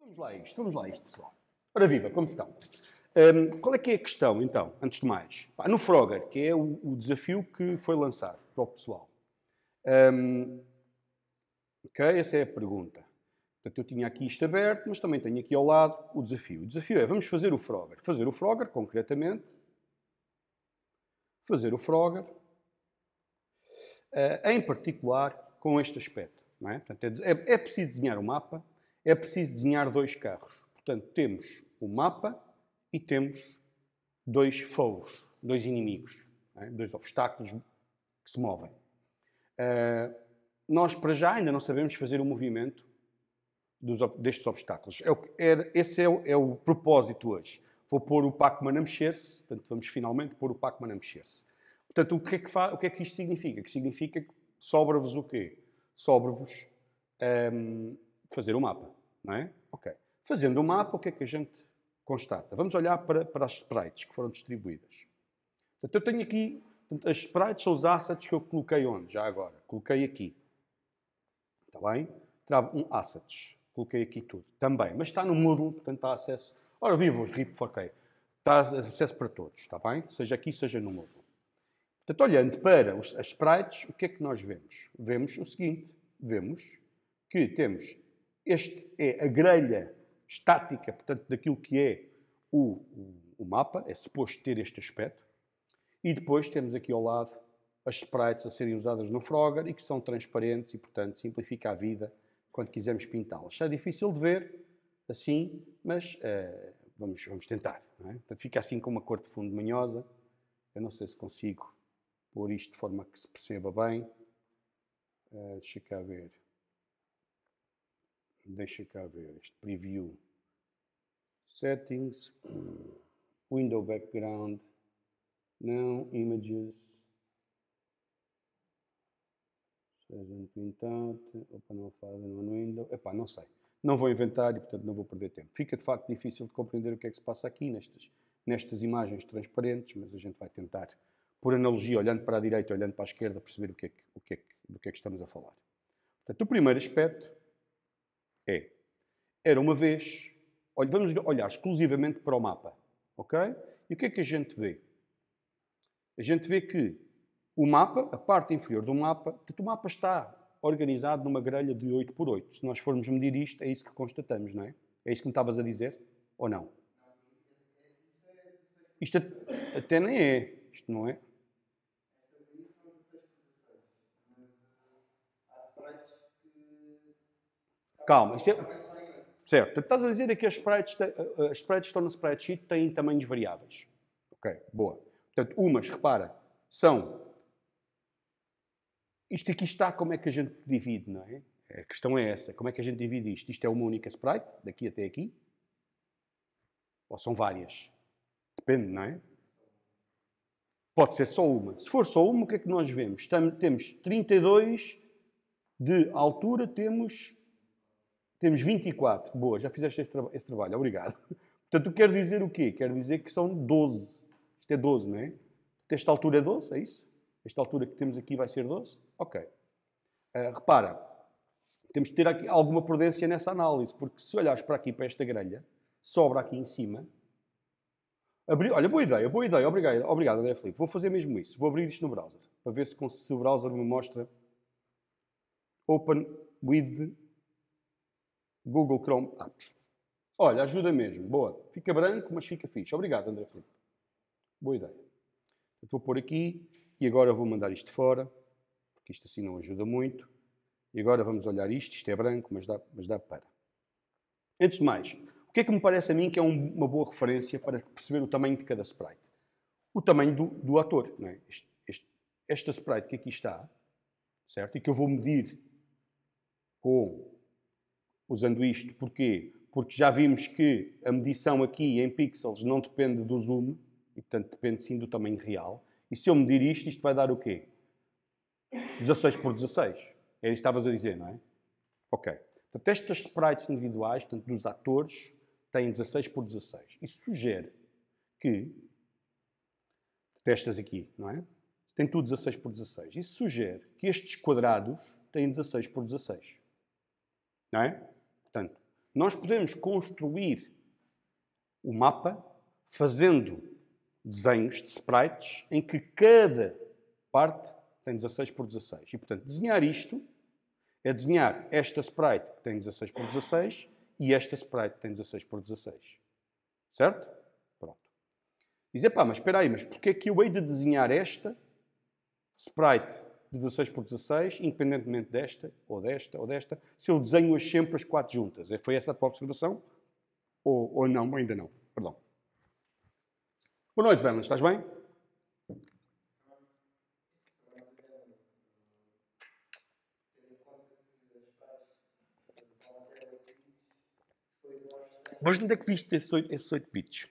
Vamos lá a isto, vamos lá a isto, pessoal. Ora viva, como estão? Um, qual é que é a questão, então, antes de mais? no Frogger, que é o, o, desafio que foi lançado para o pessoal. Um, ok, essa é a pergunta. Portanto, eu tinha aqui isto aberto, mas também tenho aqui ao lado o desafio. O desafio é, vamos fazer o Frogger. Fazer o Frogger, concretamente. Fazer o Frogger. Uh, em particular, com este aspecto. É? Portanto, é, é preciso desenhar o um mapa é preciso desenhar dois carros. Portanto, temos o mapa e temos dois foes, dois inimigos, é? dois obstáculos que se movem. Uh, nós, para já, ainda não sabemos fazer o movimento dos, destes obstáculos. É o, é, esse é o, é o propósito hoje. Vou pôr o Pac-Man a mexer-se, portanto, vamos finalmente pôr o Pac-Man a mexer-se. Portanto, o que, é que o que é que isto significa? Que significa que sobra-vos o quê? Sobra-vos um, fazer o um mapa, não é? Ok. Fazendo o um mapa, o que é que a gente constata? Vamos olhar para, para as sprites que foram distribuídas. Portanto, eu tenho aqui, as sprites são os assets que eu coloquei onde, já agora? Coloquei aqui. Está bem? Travo um assets. Coloquei aqui tudo. Também. Mas está no módulo, portanto há acesso. Ora, vivam os RIP 4 Está acesso para todos, está bem? Seja aqui, seja no módulo. Portanto, olhando para os, as sprites, o que é que nós vemos? Vemos o seguinte. Vemos que temos este é a grelha estática, portanto, daquilo que é o, o mapa, é suposto ter este aspecto. E depois temos aqui ao lado as sprites a serem usadas no Frogger e que são transparentes e, portanto, simplifica a vida quando quisermos pintá-las. Está difícil de ver assim, mas uh, vamos, vamos tentar. É? Portanto, fica assim com uma cor de fundo manhosa. Eu não sei se consigo pôr isto de forma que se perceba bem. Uh, deixa cá ver deixa cá ver, este preview, settings, window background, não, images, seja um opa, não faz é no window, epá, não sei. Não vou inventar e, portanto, não vou perder tempo. Fica, de facto, difícil de compreender o que é que se passa aqui nestas, nestas imagens transparentes, mas a gente vai tentar, por analogia, olhando para a direita, olhando para a esquerda, perceber o que é que, o que, é que, do que, é que estamos a falar. Portanto, o primeiro aspecto é: era uma vez. Olha, vamos olhar exclusivamente para o mapa, ok? E o que é que a gente vê? A gente vê que o mapa, a parte inferior do mapa, que o mapa está organizado numa grelha de 8 por 8. Se nós formos medir isto, é isso que constatamos, não é? É isso que me estavas a dizer? Ou não? Isto até nem é. Isto não é. Calma, isso é... Certo. Então, estás a dizer aqui é que as spreads, eh, as spreads estão no spreadsheet têm tamanhos variáveis. Ok, boa. Portanto, umas, repara, são... Isto aqui está como é que a gente divide, não é? A questão é essa. Como é que a gente divide isto? Isto é uma única sprite, daqui até aqui? Ou são várias? Depende, não é? Pode ser só uma. Se for só uma, o que é que nós vemos? Estamos, temos 32 de altura, temos temos 24. Boa, já fizeste esse, tra esse trabalho, obrigado. Portanto, quer dizer o quê? Quer dizer que são 12. Isto é 12, não é? Esta altura é 12, é isso? Esta altura que temos aqui vai ser 12? Ok. Uh, repara, temos que ter aqui alguma prudência nessa análise, porque se olhares para aqui, para esta grelha, sobra aqui em cima. Abri... Olha, boa ideia, boa ideia, obrigado, obrigado André Felipe Vou fazer mesmo isso, vou abrir isto no browser, para ver se, se o browser me mostra Open with Google Chrome Apps. Olha, ajuda mesmo. Boa. Fica branco, mas fica fixe. Obrigado, André Filipe. Boa ideia. Eu vou pôr aqui e agora vou mandar isto fora, porque isto assim não ajuda muito. E agora vamos olhar isto. Isto é branco, mas dá, mas dá para. Antes de mais, o que é que me parece a mim que é um, uma boa referência para perceber o tamanho de cada sprite? O tamanho do, do ator. É? Este, este, esta sprite que aqui está, certo? E que eu vou medir com usando isto. Porquê? Porque já vimos que a medição aqui em pixels não depende do zoom, e portanto depende sim do tamanho real. E se eu medir isto, isto vai dar o quê? 16 por 16. Era é isso que estavas a dizer, não é? Ok. Portanto, estas sprites individuais, portanto, dos atores, têm 16 por 16. Isso sugere que testas aqui, não é? Tem tudo 16 por 16. Isso sugere que estes quadrados têm 16 por 16. Não é? Portanto, nós podemos construir o mapa fazendo desenhos de sprites em que cada parte tem 16 por 16. E, portanto, desenhar isto é desenhar esta sprite que tem 16 por 16 e esta sprite que tem 16 por 16. Certo? Pronto. Dizer, pá, mas espera aí, mas porquê é que eu hei de desenhar esta sprite de 16 por 16, independentemente desta, ou desta, ou desta, se eu desenho-as sempre as quatro juntas. É, foi essa a tua observação? Ou, ou não, ainda não. Perdão. Boa noite, Bernard. Estás bem? Mas onde é que viste esses 8, esses 8 bits?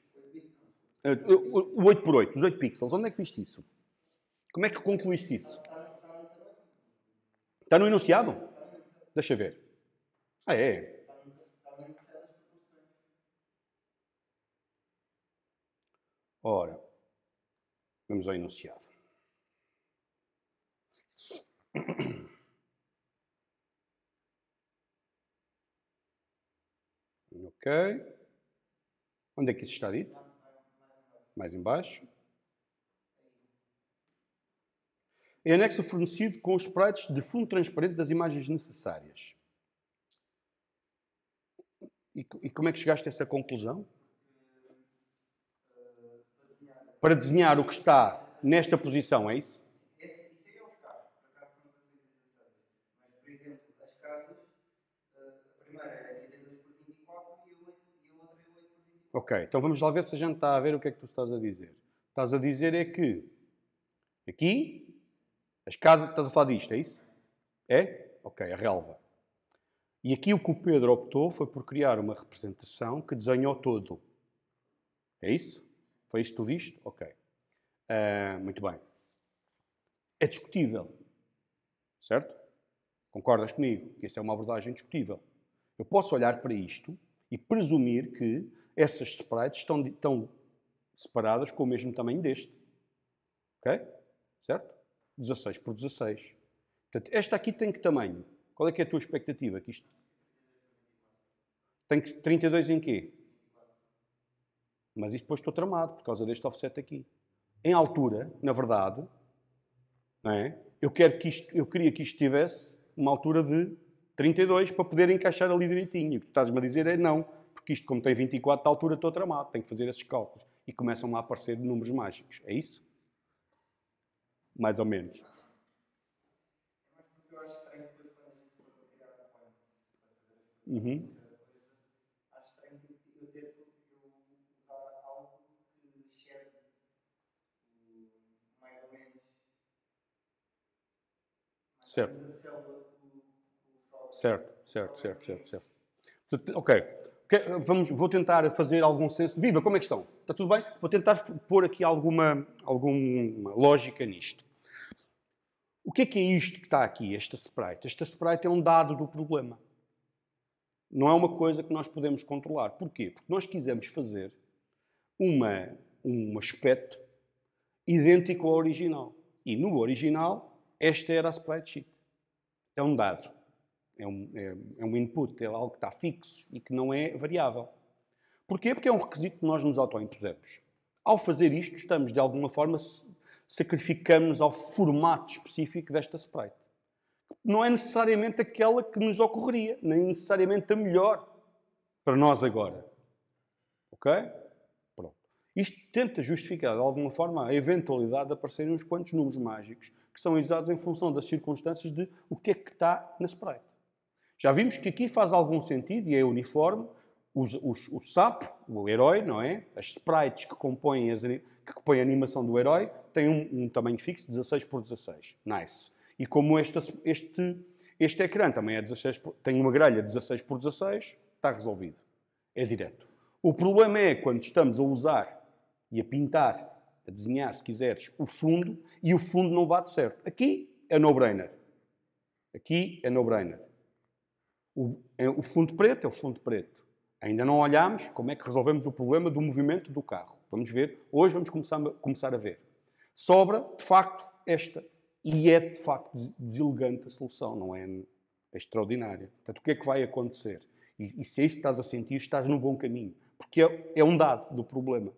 Eh, o 8 por 8, os 8 pixels. Onde é que viste isso? Como é que concluíste isso? Está no enunciado? Deixa ver. Ah, é. Ora, vamos ao enunciado. Ok. Onde é que isso está dito? Mais embaixo. é anexo fornecido com os sprites de fundo transparente das imagens necessárias. E, e como é que chegaste a essa conclusão? Para desenhar o que está nesta posição, é isso? Ok, então vamos lá ver se a gente está a ver o que é que tu estás a dizer. Estás a dizer é que aqui as casas, estás a falar disto, é isso? É? Ok, a relva. E aqui o que o Pedro optou foi por criar uma representação que desenhou todo. É isso? Foi isso que tu viste? Ok. Uh, muito bem. É discutível. Certo? Concordas comigo que isso é uma abordagem discutível? Eu posso olhar para isto e presumir que essas sprites estão, estão separadas com o mesmo tamanho deste. Ok? Certo? 16 por 16. Portanto, esta aqui tem que tamanho? Qual é que é a tua expectativa? Que isto... Tem que 32 em quê? Mas isto depois estou tramado por causa deste offset aqui. Em altura, na verdade, não é? eu, quero que isto, eu queria que isto tivesse uma altura de 32 para poder encaixar ali direitinho. O que estás-me a dizer é não, porque isto, como tem 24 de altura, estou tramado, tenho que fazer esses cálculos. E começam-me a aparecer números mágicos. É isso? mais ou menos. Uhum. Certo. Certo, certo, certo, certo, certo. Ok. Vamos, vou tentar fazer algum senso. Viva, como é que estão? Está tudo bem? Vou tentar pôr aqui alguma, alguma lógica nisto. O que é, que é isto que está aqui, esta sprite? Esta sprite é um dado do problema. Não é uma coisa que nós podemos controlar. Porquê? Porque nós quisemos fazer uma, um aspecto idêntico ao original. E no original, esta era a sprite sheet. É um dado. É um, é, é um input, é algo que está fixo e que não é variável. Porquê? Porque é um requisito que nós nos autoimpusemos. Ao fazer isto, estamos, de alguma forma, sacrificamos ao formato específico desta Sprite. Não é necessariamente aquela que nos ocorreria, nem necessariamente a melhor para nós agora. Ok? Pronto. Isto tenta justificar, de alguma forma, a eventualidade de aparecerem uns quantos números mágicos que são usados em função das circunstâncias de o que é que está na Sprite. Já vimos que aqui faz algum sentido e é uniforme, os, os, o sapo, o herói, não é? As sprites que compõem, as, que compõem a animação do herói têm um, um, tamanho fixo, 16 por 16. Nice. E como este este, este ecrã também é 16, tem uma grelha 16 por 16, está resolvido. É direto. O problema é quando estamos a usar e a pintar, a desenhar, se quiseres, o fundo e o fundo não bate certo. Aqui é no-brainer. Aqui é no-brainer. O, é, o fundo preto é o fundo preto Ainda não olhámos como é que resolvemos o problema do movimento do carro. Vamos ver, hoje vamos começar, começar a ver. Sobra, de facto, esta. E é, de facto, deselegante a solução, não é? é extraordinária. Portanto, o que é que vai acontecer? E, e se é isso que estás a sentir, estás no bom caminho. Porque é, é um dado do problema.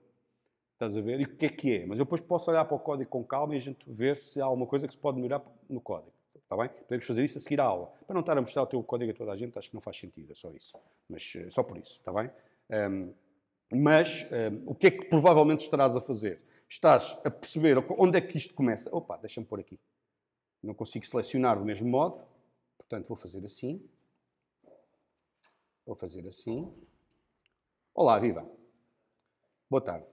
Estás a ver? E o que é que é? Mas eu depois posso olhar para o código com calma e a gente ver se há alguma coisa que se pode melhorar no código. Está bem? Podemos fazer isso a seguir à aula. Para não estar a mostrar o teu código a toda a gente, acho que não faz sentido, é só isso. Mas eh, só por isso, está bem? Um, mas um, o que é que provavelmente estarás a fazer? Estás a perceber onde é que isto começa. Opa, deixa-me pôr aqui. Não consigo selecionar do mesmo modo. Portanto, vou fazer assim. Vou fazer assim. Olá, viva! Boa tarde.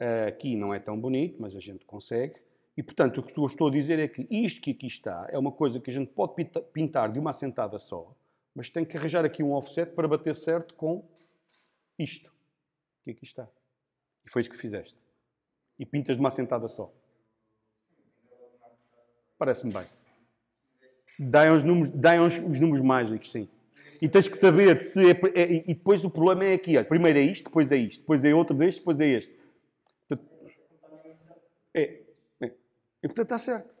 Ah, aqui não é tão bonito, mas a gente consegue. E, portanto, o que eu estou a dizer é que isto que aqui está é uma coisa que a gente pode pintar de uma assentada só, mas tem que arranjar aqui um offset para bater certo com isto que aqui está. E foi isso que fizeste. E pintas de uma assentada só. Parece-me bem. Dai uns números, dai uns, os números mágicos, sim. E tens que saber se é, é, E depois o problema é aqui. Olha, primeiro é isto, depois é isto, depois é outro deste, depois é este. É, e portanto está certo.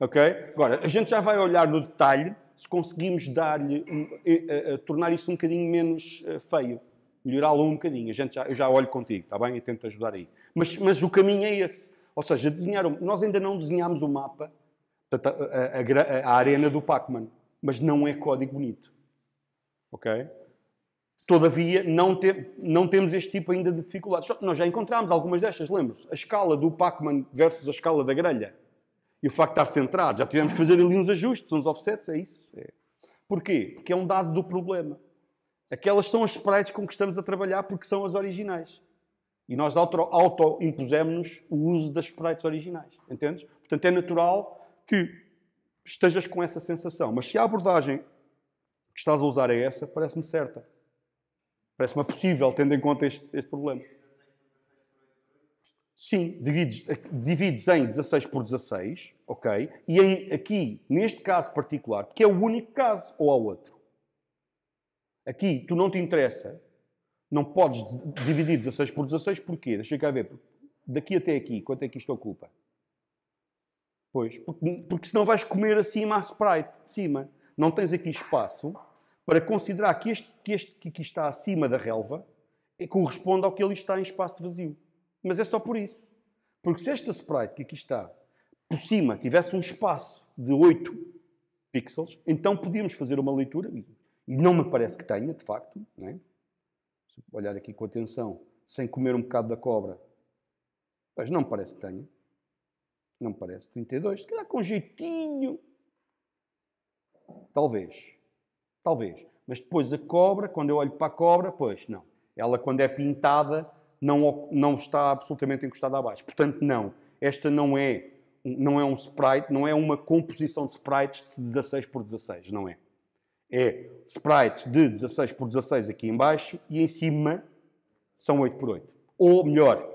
Ok? Agora, a gente já vai olhar no detalhe se conseguimos dar-lhe, eh, eh, eh, tornar isso um bocadinho menos feio, melhorá-lo um bocadinho. A gente já, eu já olho contigo, está bem? E tento ajudar aí. Mas, mas o caminho é esse. Ou seja, desenhar, nós ainda não desenhámos o mapa, a, a, a, a arena do Pac-Man, mas não é código bonito. Ok? Todavia, não, te, não, temos este tipo ainda de dificuldades. Nós já encontramos algumas destas, lembro-se. A escala do Pac-Man versus a escala da grelha. E o facto de estar centrado. Já tivemos que fazer ali uns ajustes, uns offsets, é isso. É. Porquê? Porque é um dado do problema. Aquelas são as sprites com que estamos a trabalhar porque são as originais. E nós auto-impusemos-nos o uso das sprites originais. Entendes? Portanto, é natural que estejas com essa sensação. Mas se a abordagem que estás a usar é essa, parece-me certa. Parece-me possível, tendo em conta este, este problema. Sim, divides, divides em 16 por 16, ok? E em, aqui, neste caso particular, que é o único caso, ou há outro? Aqui, tu não te interessa, não podes dividir 16 por 16, porquê? Deixa cá ver, daqui até aqui, quanto é que isto ocupa? Pois, porque, porque senão vais comer acima a Sprite, de cima. Não tens aqui espaço para considerar que este, que este que aqui está acima da relva é, corresponde ao que ali está em espaço vazio. Mas é só por isso. Porque se esta sprite que aqui está por cima tivesse um espaço de 8 pixels, então podíamos fazer uma leitura, e não me parece que tenha, de facto, né? se olhar aqui com atenção, sem comer um bocado da cobra, mas não me parece que tenha. Não me parece. 32. Se calhar com jeitinho. Talvez. Talvez. Mas depois a cobra, quando eu olho para a cobra, pois não. Ela, quando é pintada, não, não está absolutamente encostada abaixo. Portanto, não. Esta não é, não é um sprite, não é uma composição de sprites de 16 por 16, não é. É sprites de 16 por 16 aqui embaixo e em cima são 8 por 8. Ou melhor,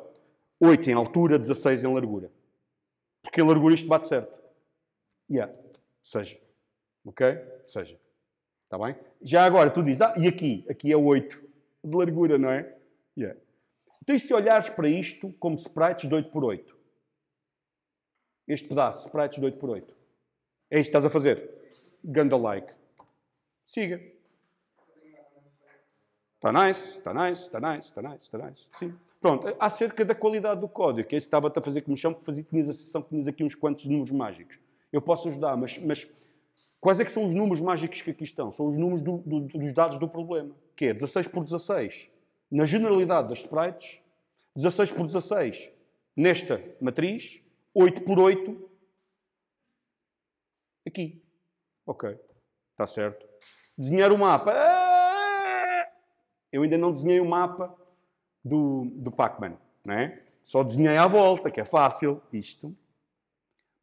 8 em altura, 16 em largura. Porque em largura isto bate certo. Yeah. Seja. Ok? Seja. Está bem? Já agora, tu dizes, ah, e aqui? Aqui é 8 de largura, não é? Yeah. Então, e se olhares para isto como sprites de 8 por 8? Este pedaço, sprites de 8 por 8. É isto que estás a fazer? Ganda like. Siga. Está nice, está nice, está nice, está nice, está nice. Sim. Pronto, acerca da qualidade do código, que é que estava-te a fazer com o chão, que fazia, tinhas a sessão que tinhas aqui uns quantos números mágicos. Eu posso ajudar, mas, mas Quais é que são os números mágicos que aqui estão? São os números do, do, dos dados do problema, que é 16 por 16. Na generalidade das sprites, 16 por 16 nesta matriz, 8 por 8 aqui. Ok, está certo. Desenhar o mapa. Eu ainda não desenhei o mapa do, do Pac-Man, não é? Só desenhei à volta, que é fácil. Isto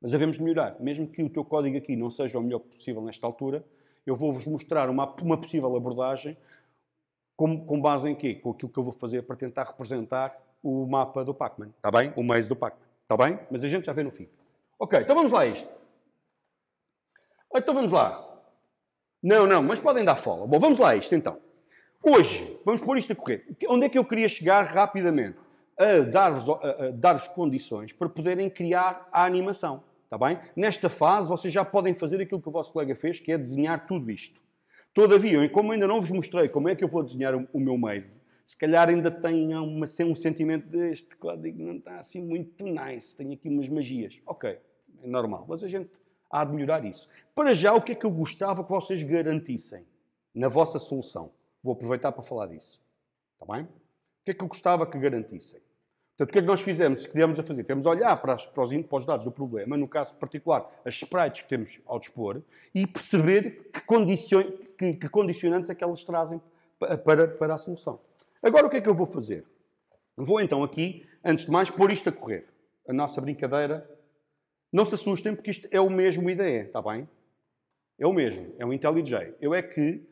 mas devemos melhorar. Mesmo que o teu código aqui não seja o melhor possível nesta altura, eu vou-vos mostrar uma, uma possível abordagem com, com, base em quê? Com aquilo que eu vou fazer para tentar representar o mapa do Pac-Man. Está bem? O maze do Pac-Man. Está bem? Mas a gente já vê no fim. Ok, então vamos lá a isto. Então vamos lá. Não, não, mas podem dar folga. Bom, vamos lá a isto então. Hoje, vamos pôr isto a correr. Onde é que eu queria chegar rapidamente? A dar-vos dar condições para poderem criar a animação. Está bem? Nesta fase, vocês já podem fazer aquilo que o vosso colega fez, que é desenhar tudo isto. Todavia, e como ainda não vos mostrei como é que eu vou desenhar o meu maze, se calhar ainda tenham um sentimento deste de código não está assim muito nice, tem aqui umas magias. Ok, é normal, mas a gente há de melhorar isso. Para já, o que é que eu gostava que vocês garantissem na vossa solução? Vou aproveitar para falar disso. Está bem? O que é que eu gostava que garantissem? Portanto, o que é que nós fizemos? O que a fazer? Temos a olhar para, as, para, os, para os dados do problema, no caso particular, as sprites que temos ao dispor, e perceber que, condicion, que, que condicionantes é que elas trazem para, para a solução. Agora, o que é que eu vou fazer? Vou então aqui, antes de mais, pôr isto a correr. A nossa brincadeira. Não se assustem, porque isto é o mesmo IDE, está bem? É o mesmo, é o IntelliJ. Eu é que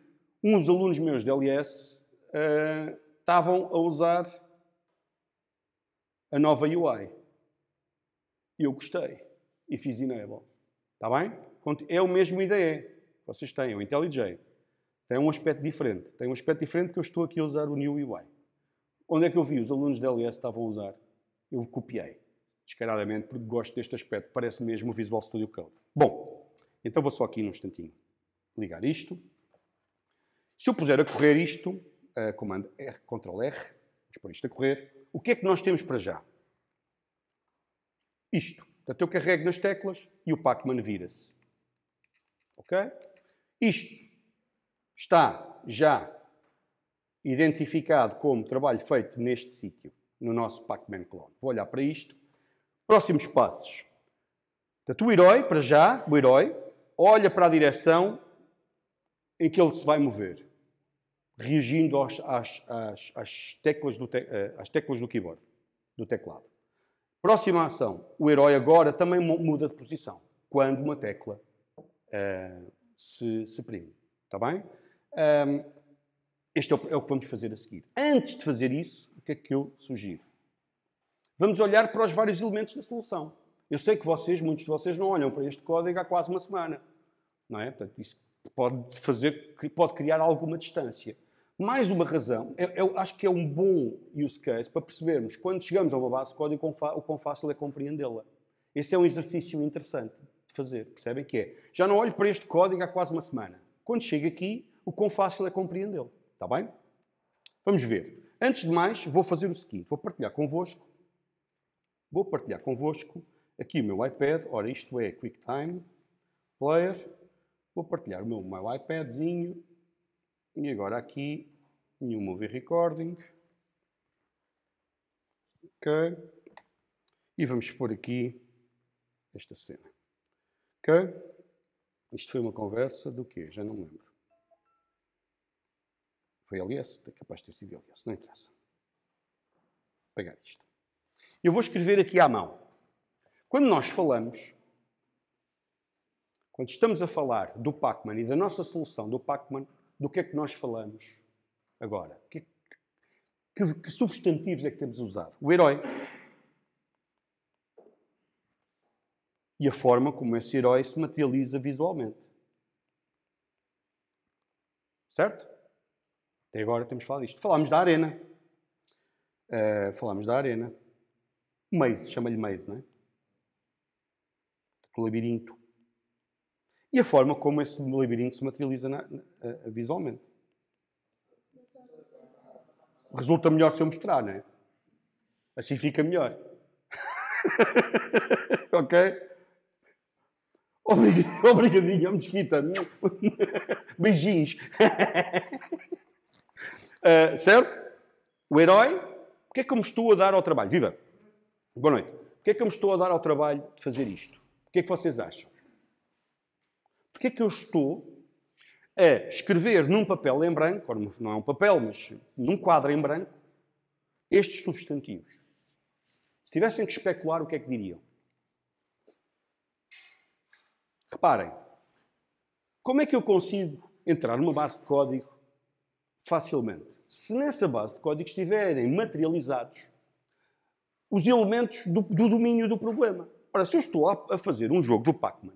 uns alunos meus de LS uh, eh, estavam a usar a nova UI. E eu gostei. E fiz enable. Está bem? É o mesmo IDE. Vocês têm o IntelliJ. Tem um aspecto diferente. Tem um aspecto diferente que eu estou aqui a usar o New UI. Onde é que eu vi? Os alunos da LS estavam a usar. Eu copiei. Descaradamente, porque gosto deste aspecto. Parece mesmo o Visual Studio Code. Bom, então vou só aqui num instantinho ligar isto. Se eu puser a correr isto, uh, comando R, Ctrl R, vamos pôr isto a correr, o que é que nós temos para já? Isto. Portanto, eu carrego nas teclas e o Pac-Man vira-se. Ok? Isto está já identificado como trabalho feito neste sítio, no nosso Pac-Man Clone. Vou olhar para isto. Próximos passos. Portanto, o herói, para já, o herói, olha para a direção em que ele se vai mover reagindo aos, às, às, às, teclas do te, eh, às teclas do keyboard, do teclado. Próxima ação. O herói agora também muda de posição quando uma tecla uh, se, se Está bem? Um, ehm, este é o, é o, que vamos fazer a seguir. Antes de fazer isso, o que é que eu sugiro? Vamos olhar para os vários elementos da solução. Eu sei que vocês, muitos de vocês, não olham para este código há quase uma semana. Não é? Portanto, isso pode, fazer, pode criar alguma distância. Mais uma razão, eu, eu, acho que é um bom use case para percebermos quando chegamos a uma base de código o quão fácil é compreendê-la. Esse é um exercício interessante de fazer, percebem que é? Já não olho para este código há quase uma semana. Quando chego aqui, o quão fácil é compreendê-lo. Está bem? Vamos ver. Antes de mais, vou fazer o seguinte: vou partilhar convosco. Vou partilhar convosco aqui o meu iPad. Ora, isto é QuickTime Player. Vou partilhar o meu, meu iPadzinho e agora aqui, new movie recording. Ok. E vamos pôr aqui esta cena. Ok? Isto foi uma conversa do quê? Já não me lembro. Foi LS? É capaz de ter sido LS. Não interessa. Vou pegar isto. Eu vou escrever aqui à mão. Quando nós falamos, quando estamos a falar do Pacman e da nossa solução do Pacman, do que é que nós falamos agora? Que, que, que substantivos é que temos usado? O herói. E a forma como esse herói se materializa visualmente. Certo? Até agora temos falado disto. Falámos da arena. Uh, falámos da arena. Maze, chama-lhe maze, não é? O tipo labirinto e a forma como esse labirinto se materializa na, na, na, visualmente. Resulta melhor se eu mostrar, não é? Assim fica melhor. ok? Obrigadinho, obrigadinho, Beijinhos. uh, certo? O herói, o que é que eu me estou a dar ao trabalho? Viva! Boa noite. O que é que eu me estou a dar ao trabalho de fazer isto? O que é que vocês acham? Porque é que eu estou a escrever num papel em branco, não é um papel, mas num quadro em branco, estes substantivos? Se tivessem que especular, o que é que diriam? Reparem, como é que eu consigo entrar numa base de código facilmente? Se nessa base de código estiverem materializados os elementos do, do domínio do problema. Ora, se eu estou a fazer um jogo do Pac-Man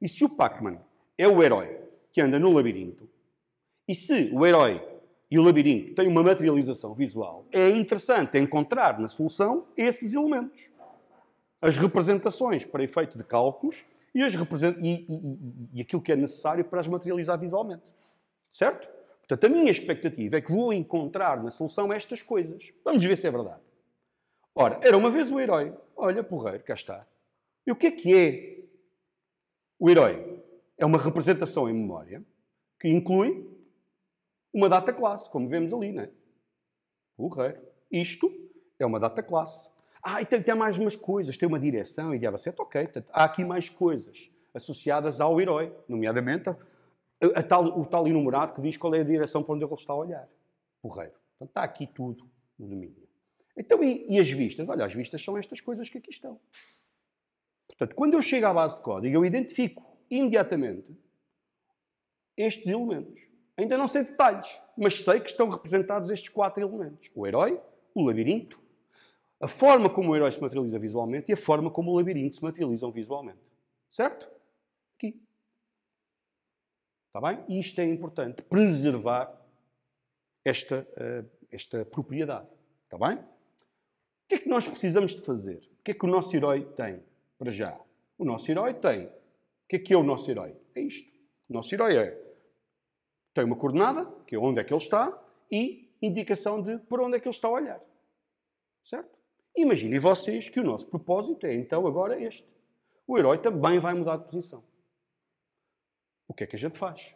e se o Pac-Man é o herói que anda no labirinto, e se o herói e o labirinto têm uma materialização visual, é interessante encontrar na solução esses elementos. As representações para efeito de cálculos e, as represent... e, e, e aquilo que é necessário para as materializar visualmente. Certo? Portanto, a minha expectativa é que vou encontrar na solução estas coisas. Vamos ver se é verdade. Ora, era uma vez o herói. Olha, porreiro, cá está. E o que é que é o herói é uma representação em memória que inclui uma data classe, como vemos ali, não é? O rei. Isto é uma data classe. Ah, e tem, ter mais umas coisas. Tem uma direção e diabo certo. Ok, há aqui mais coisas associadas ao herói, nomeadamente a, a tal, o tal enumerado que diz qual é a direção para onde ele está a olhar. rei. Portanto, está aqui tudo no domínio. Então, e, e as vistas? Olha, as vistas são estas coisas que aqui estão. Portanto, quando eu chego à base de código, eu identifico imediatamente estes elementos. Ainda não sei detalhes, mas sei que estão representados estes quatro elementos: o herói, o labirinto, a forma como o herói se materializa visualmente e a forma como o labirinto se materializam visualmente. Certo? Aqui. Está bem? E isto é importante, preservar esta, eh, esta propriedade. Está bem? O que é que nós precisamos de fazer? O que é que o nosso herói tem? para já. O nosso herói tem. O que é que é o nosso herói? É isto. O nosso herói é. Tem uma coordenada, que é onde é que ele está, e indicação de para onde é que ele está a olhar. Certo? Imaginem vocês que o nosso propósito é então agora este. O herói também vai mudar de posição. O que é que a gente faz?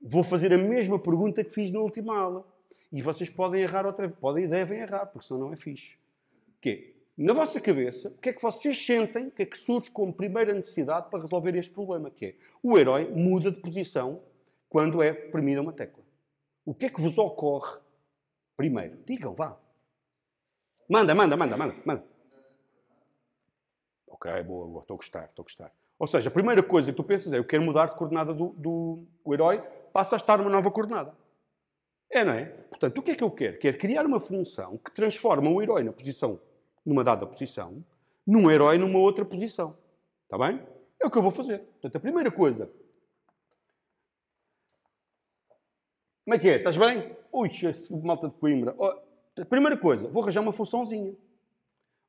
Vou fazer a mesma pergunta que fiz na última aula. E vocês podem errar outra vez. Podem e devem errar, porque senão não é fixe. Que na vossa cabeça, o que é que vocês sentem, o que é que surge como primeira necessidade para resolver este problema, que é o herói muda de posição quando é premida uma tecla. O que é que vos ocorre primeiro? Digam, vá. Manda, manda, manda, manda, manda. Ok, boa, boa, estou a gostar, estou a gostar. Ou seja, a primeira coisa que tu pensas é eu quero mudar de coordenada do, do o herói, passa a estar numa nova coordenada. É, não é? Portanto, o que é que eu quero? Quero criar uma função que transforma o herói na posição numa dada posição, num herói numa outra posição. Está bem? É o que eu vou fazer. Portanto, a primeira coisa. Como é que é? Estás bem? Ui, malta de Coimbra. Oh, a primeira coisa, vou arranjar uma funçãozinha.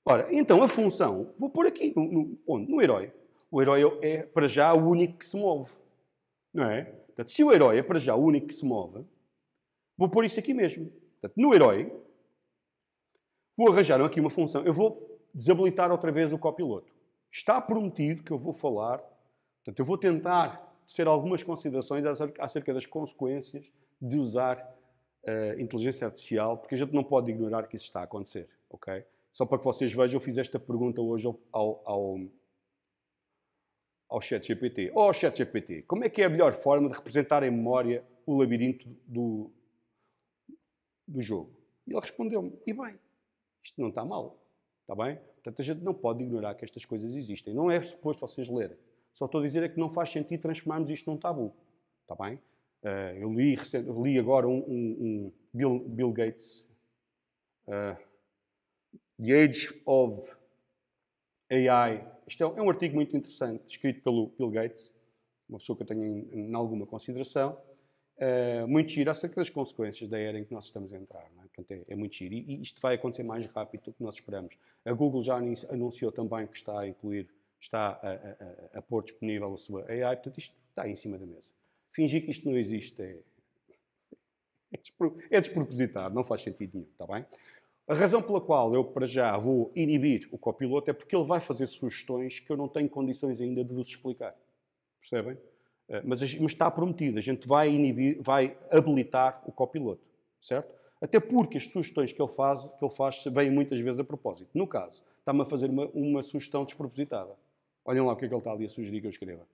Ora, então a função, vou pôr aqui, no, no, onde? No herói. O herói é, para já, o único que se move. Não é? Portanto, se o herói é, para já, o único que se move, vou pôr isso aqui mesmo. Portanto, no herói, Vou arranjar aqui uma função. Eu vou desabilitar outra vez o copiloto. Está prometido que eu vou falar, portanto, eu vou tentar ser algumas considerações acerca das consequências de usar uh, inteligência artificial, porque a gente não pode ignorar que isso está a acontecer, ok? Só para que vocês vejam, eu fiz esta pergunta hoje ao, ao, ao ChatGPT. Oh, ChatGPT, como é que é a melhor forma de representar em memória o labirinto do, do jogo? E ele respondeu-me, e bem, isto não está mal. Está bem? Portanto, a gente não pode ignorar que estas coisas existem. Não é suposto vocês lerem. Só estou a dizer é que não faz sentido transformarmos isto num tabu. Está bem? Uh, eu li, recente, li agora um, um, um Bill, Bill, Gates, uh, The Age of AI. Isto é, é um artigo muito interessante, escrito pelo Bill Gates, uma pessoa que eu tenho em, em alguma consideração. É, muito giro acerca das consequências da era em que nós estamos a entrar. É? Portanto, é, é, muito giro. E, e, isto vai acontecer mais rápido do que nós esperamos. A Google já anunciou também que está a incluir, está a, a, a, a pôr disponível a sua AI, portanto, isto está em cima da mesa. Fingir que isto não existe é, é, é despropositado, não faz sentido nenhum, está bem? A razão pela qual eu, para já, vou inibir o copiloto é porque ele vai fazer sugestões que eu não tenho condições ainda de vos explicar. Percebem? Eh, mas, mas, está prometido, a gente vai inibir, vai habilitar o copiloto, certo? Até porque as sugestões que ele faz, que ele faz vêm muitas vezes a propósito. No caso, está-me a fazer uma, uma sugestão despropositada. Olhem lá o que é que ele está ali a sugerir que eu escreva.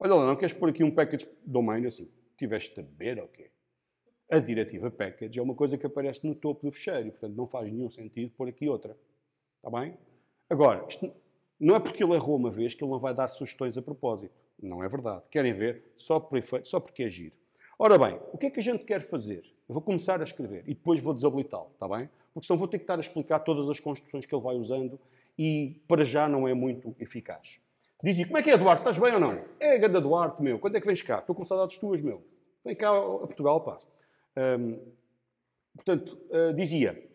Olha lá, não queres pôr aqui um package domain assim? Tiveste a beber ou okay. quê? A diretiva package é uma coisa que aparece no topo do fecheiro, portanto não faz nenhum sentido pôr aqui outra. Está bem? Agora, isto não é porque ele errou uma vez que ele não vai dar sugestões a propósito. Não é verdade. Querem ver? Só, por efeito, só porque é giro. Ora bem, o que é que a gente quer fazer? Eu vou começar a escrever e depois vou desabilitá-lo, está bem? Porque senão vou ter que estar a explicar todas as construções que ele vai usando e para já não é muito eficaz. Dizia: como é que é, Eduardo? Estás bem ou não? É, grande, Eduardo, meu. Quando é que vens cá? Estou com saudades tuas, meu. Vem cá a Portugal, pá. Hum, portanto, uh, dizia,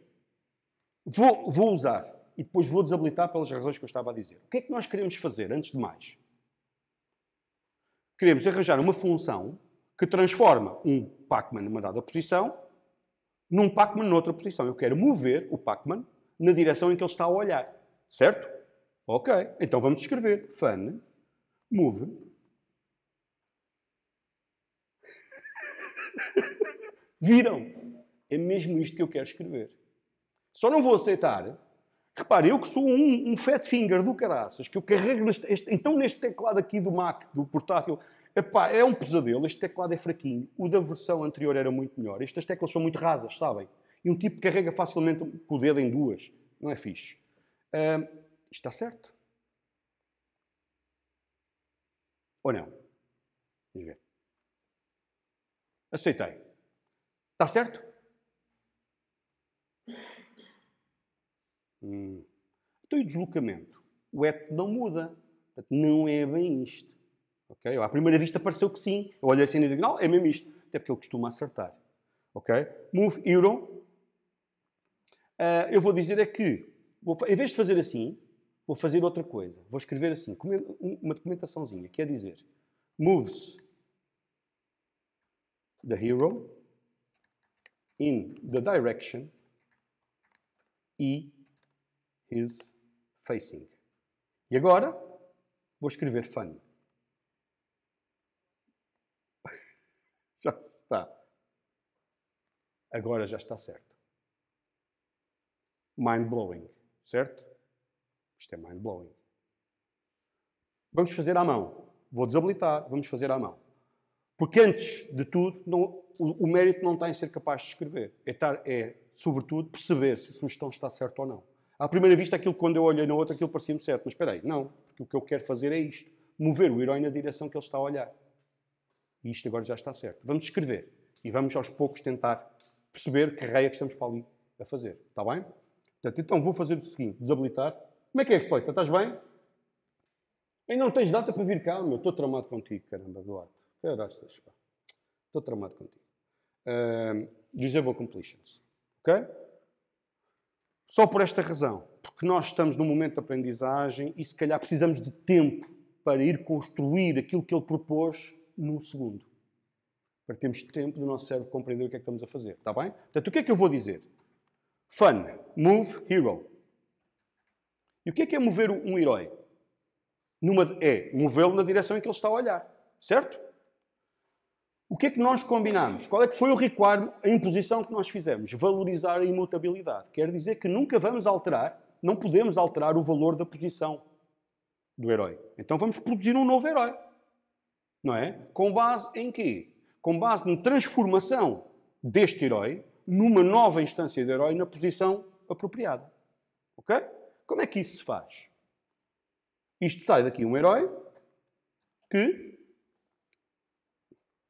vou, vou usar e depois vou desabilitar pelas razões que eu estava a dizer. O que é que nós queremos fazer, antes de mais? queremos arranjar uma função que transforma um Pac-Man numa dada posição num Pac-Man noutra posição. Eu quero mover o Pac-Man na direção em que ele está a olhar. Certo? Ok. Então vamos escrever. Fun. Move. Viram? É mesmo isto que eu quero escrever. Só não vou aceitar Repare, eu que sou um, um fat finger do caraças, que eu carrego neste, este, então neste teclado aqui do Mac, do portátil, epá, é um pesadelo, este teclado é fraquinho. O da versão anterior era muito melhor. Estas teclas são muito rasas, sabem? E um tipo carrega facilmente com o dedo em duas. Não é fixe. Uh, isto está certo? Ou não? Vamos ver. Aceitei. Está certo? Hum. Então, e o deslocamento? O et não muda. Portanto, não é bem isto. Okay? À primeira vista pareceu que sim. Eu olhei assim e digo, não, é mesmo isto. Até porque ele costuma acertar. Okay? Move euro. Uh, eu vou dizer é que, vou, em vez de fazer assim, vou fazer outra coisa. Vou escrever assim, uma documentaçãozinha, que é dizer moves the hero in the direction E is facing. E agora vou escrever fun. já está. Agora já está certo. Mind blowing, certo? Isto é mind blowing. Vamos fazer à mão. Vou desabilitar, vamos fazer à mão. Porque antes de tudo, não, o, o, mérito não está em ser capaz de escrever. É, tar, é sobretudo, perceber se a sugestão está certa ou não. À primeira vista, aquilo quando eu olhei na outra, aquilo parecia-me certo. Mas espera aí, não, porque o que eu quero fazer é isto: mover o herói na direção que ele está a olhar. E isto agora já está certo. Vamos escrever e vamos aos poucos tentar perceber que raia que estamos para ali a fazer. Está bem? Portanto, então vou fazer o seguinte: desabilitar. Como é que é, Exploita? Estás bem? ainda não tens data para vir cá, meu. Estou tramado contigo, caramba, Eduardo. Caraças, pá. Estou tramado contigo. Uh, usable completions. Ok? Só por esta razão, porque nós estamos num momento de aprendizagem e se calhar precisamos de tempo para ir construir aquilo que ele propôs num segundo. Para termos tempo do nosso cérebro compreender o que é que estamos a fazer, está bem? Portanto, o que é que eu vou dizer? Fun, move, hero. E o que é que é mover um herói? Numa, é movê-lo na direção em que ele está a olhar, certo? O que é que nós combinamos? Qual é que foi o requadro, a imposição que nós fizemos? Valorizar a imutabilidade. Quer dizer que nunca vamos alterar, não podemos alterar o valor da posição do herói. Então vamos produzir um novo herói. Não é? Com base em quê? Com base na transformação deste herói numa nova instância de herói na posição apropriada. Ok? Como é que isso se faz? Isto sai daqui um herói que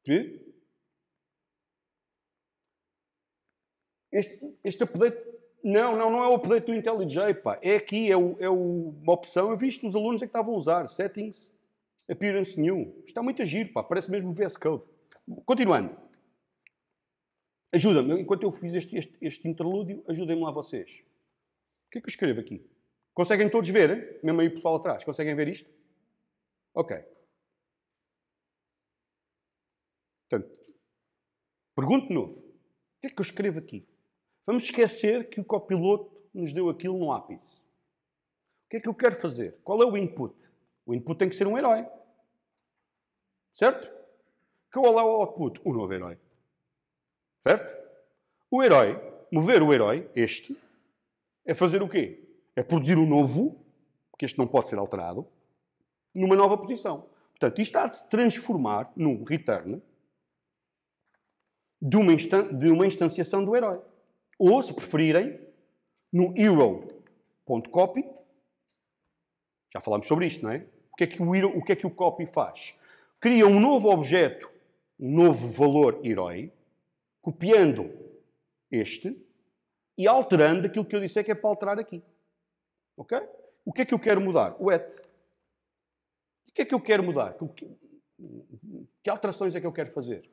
que este, este update não, não, não é o update do IntelliJ, pá. É aqui, é, o, é o, uma opção. Eu vi isto, os alunos é que estavam a usar. Settings, Appearance New. Está muito a giro, pá. Parece mesmo VS Code. Continuando. Ajuda-me. Enquanto eu fiz este, este, este interlúdio, ajudem-me lá vocês. O que é que eu escrevo aqui? Conseguem todos ver? Hein? Mesmo aí o pessoal atrás. Conseguem ver isto? Ok. Portanto, pergunto de novo: o que é que eu escrevo aqui? Vamos esquecer que o copiloto nos deu aquilo no ápice. O que é que eu quero fazer? Qual é o input? O input tem que ser um herói. Certo? Qual é o output? Um novo herói. Certo? O herói, mover o herói, este, é fazer o quê? É produzir um novo, porque este não pode ser alterado, numa nova posição. Portanto, isto há de se transformar num return de uma, de uma instanciação do herói. Ou, se preferirem, no hero.copy. Já falámos sobre isto, não é? O que é que o, hero, o, que é que o copy faz? Cria um novo objeto, um novo valor herói, copiando este e alterando aquilo que eu disse é que é para alterar aqui. Ok? O que é que eu quero mudar? O et. O que é que eu quero mudar? Que alterações é que eu quero fazer?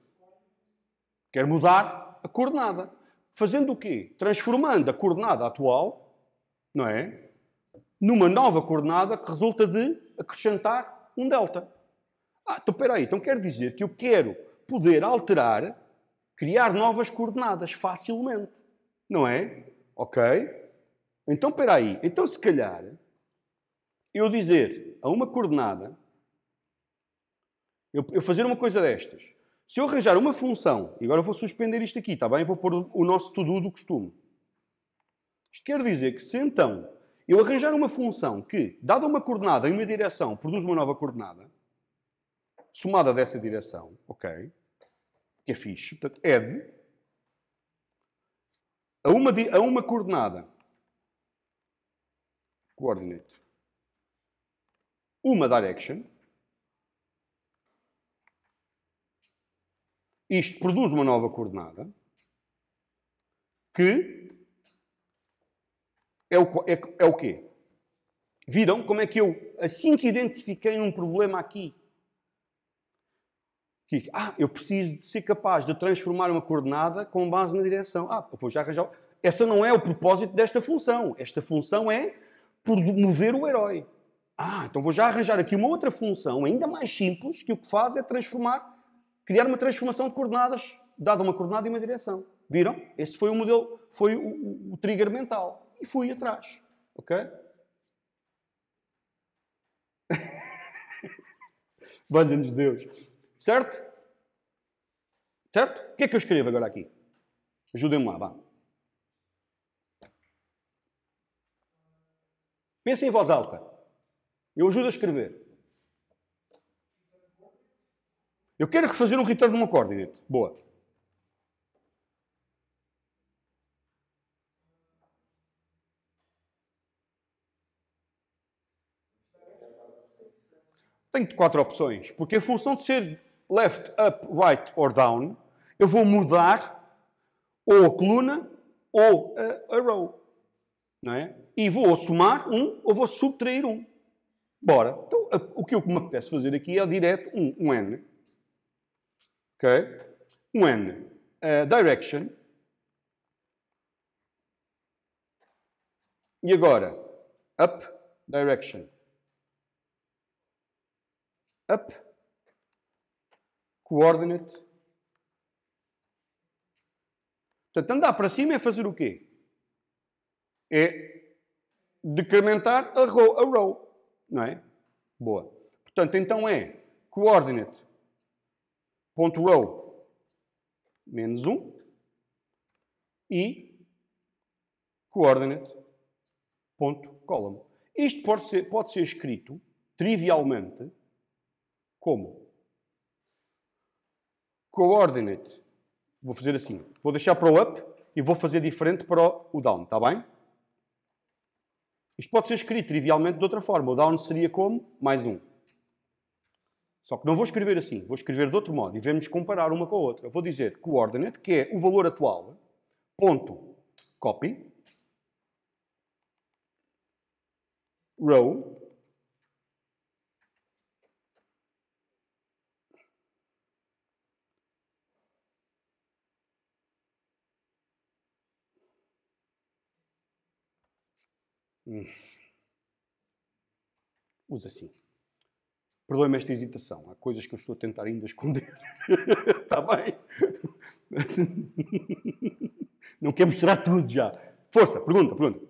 Quer mudar a coordenada. Fazendo o quê? Transformando a coordenada atual, não é? Numa nova coordenada que resulta de acrescentar um delta. Ah, então peraí, então quer dizer que eu quero poder alterar, criar novas coordenadas facilmente, não é? Ok? Então peraí, então se calhar eu dizer a uma coordenada, eu, eu fazer uma coisa destas, se eu arranjar uma função, e agora vou suspender isto aqui, está bem? Vou pôr o nosso to-do do costume. Isto quer dizer que se então eu arranjar uma função que, dada uma coordenada em uma direção, produz uma nova coordenada, somada dessa direção, ok? Que é fixe. Portanto, add a uma, a uma coordenada coordinate uma direction Isto produz uma nova coordenada que é o, é, é o quê? Viram como é que eu, assim que identifiquei um problema aqui, que, ah, eu preciso de ser capaz de transformar uma coordenada com base na direção. Ah, vou já arranjar. Essa não é o propósito desta função. Esta função é promover o herói. Ah, então vou já arranjar aqui uma outra função ainda mais simples que o que faz é transformar criar uma transformação de coordenadas, dada uma coordenada e uma direção. Viram? Esse foi o modelo, foi o, o, o trigger mental. E fui atrás. Ok? Valha-nos Deus. Certo? Certo? O que é que eu escrevo agora aqui? Ajudem-me lá, vá. Pensem em voz alta. Eu ajudo a escrever. Eu quero refazer um de numa corda, direito? Boa. Tenho quatro opções, porque em função de ser left, up, right or down, eu vou mudar ou a coluna ou a, a row. Não é? E vou somar um ou vou subtrair um. Bora. Então, o que eu me apetece fazer aqui é direto um, um n okay, when uh, eh, direction. E agora, up direction. Up coordinate. Portanto, andar para cima é fazer o quê? É decrementar a row, a row, não é? Boa. Portanto, então é coordinate ponto row menos 1 e coordinate ponto column. Isto pode ser, pode ser escrito trivialmente como coordinate. Vou fazer assim. Vou deixar para o up e vou fazer diferente para o down, está bem? Isto pode ser escrito trivialmente de outra forma. O down seria como mais um. Só que não vou escrever assim, vou escrever de outro modo e vamos comparar uma com a outra. Vou dizer coordinate, que é o valor atual, ponto copy, row, hum. Usa assim. Perdoe-me é esta hesitação. Há coisas que eu estou a tentar ainda esconder. Está bem? Não quero mostrar tudo já. Força, pergunta, pergunta.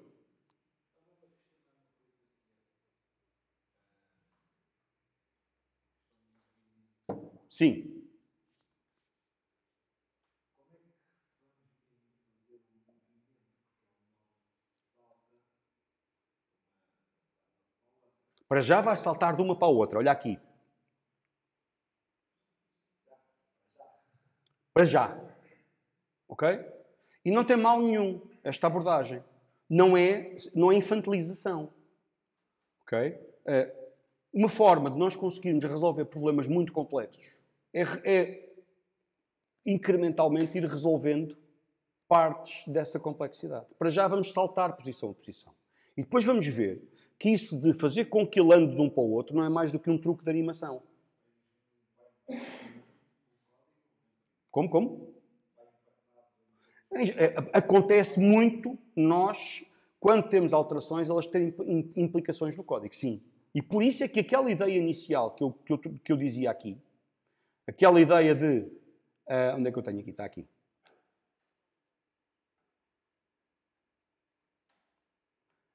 Sim. Para já vai saltar de uma para a outra. Olha aqui. Para já. Ok? E não tem mal nenhum esta abordagem. Não é, não é infantilização. Ok? É uma forma de nós conseguirmos resolver problemas muito complexos é, é incrementalmente ir resolvendo partes dessa complexidade. Para já vamos saltar posição a posição. E depois vamos ver que isso de fazer com que ele ande de um para o outro não é mais do que um truque de animação. Como, como? É, acontece muito nós, quando temos alterações, elas têm implicações no código, sim. E por isso é que aquela ideia inicial que eu, que eu, que eu dizia aqui, aquela ideia de. Uh, onde é que eu tenho aqui? Está aqui.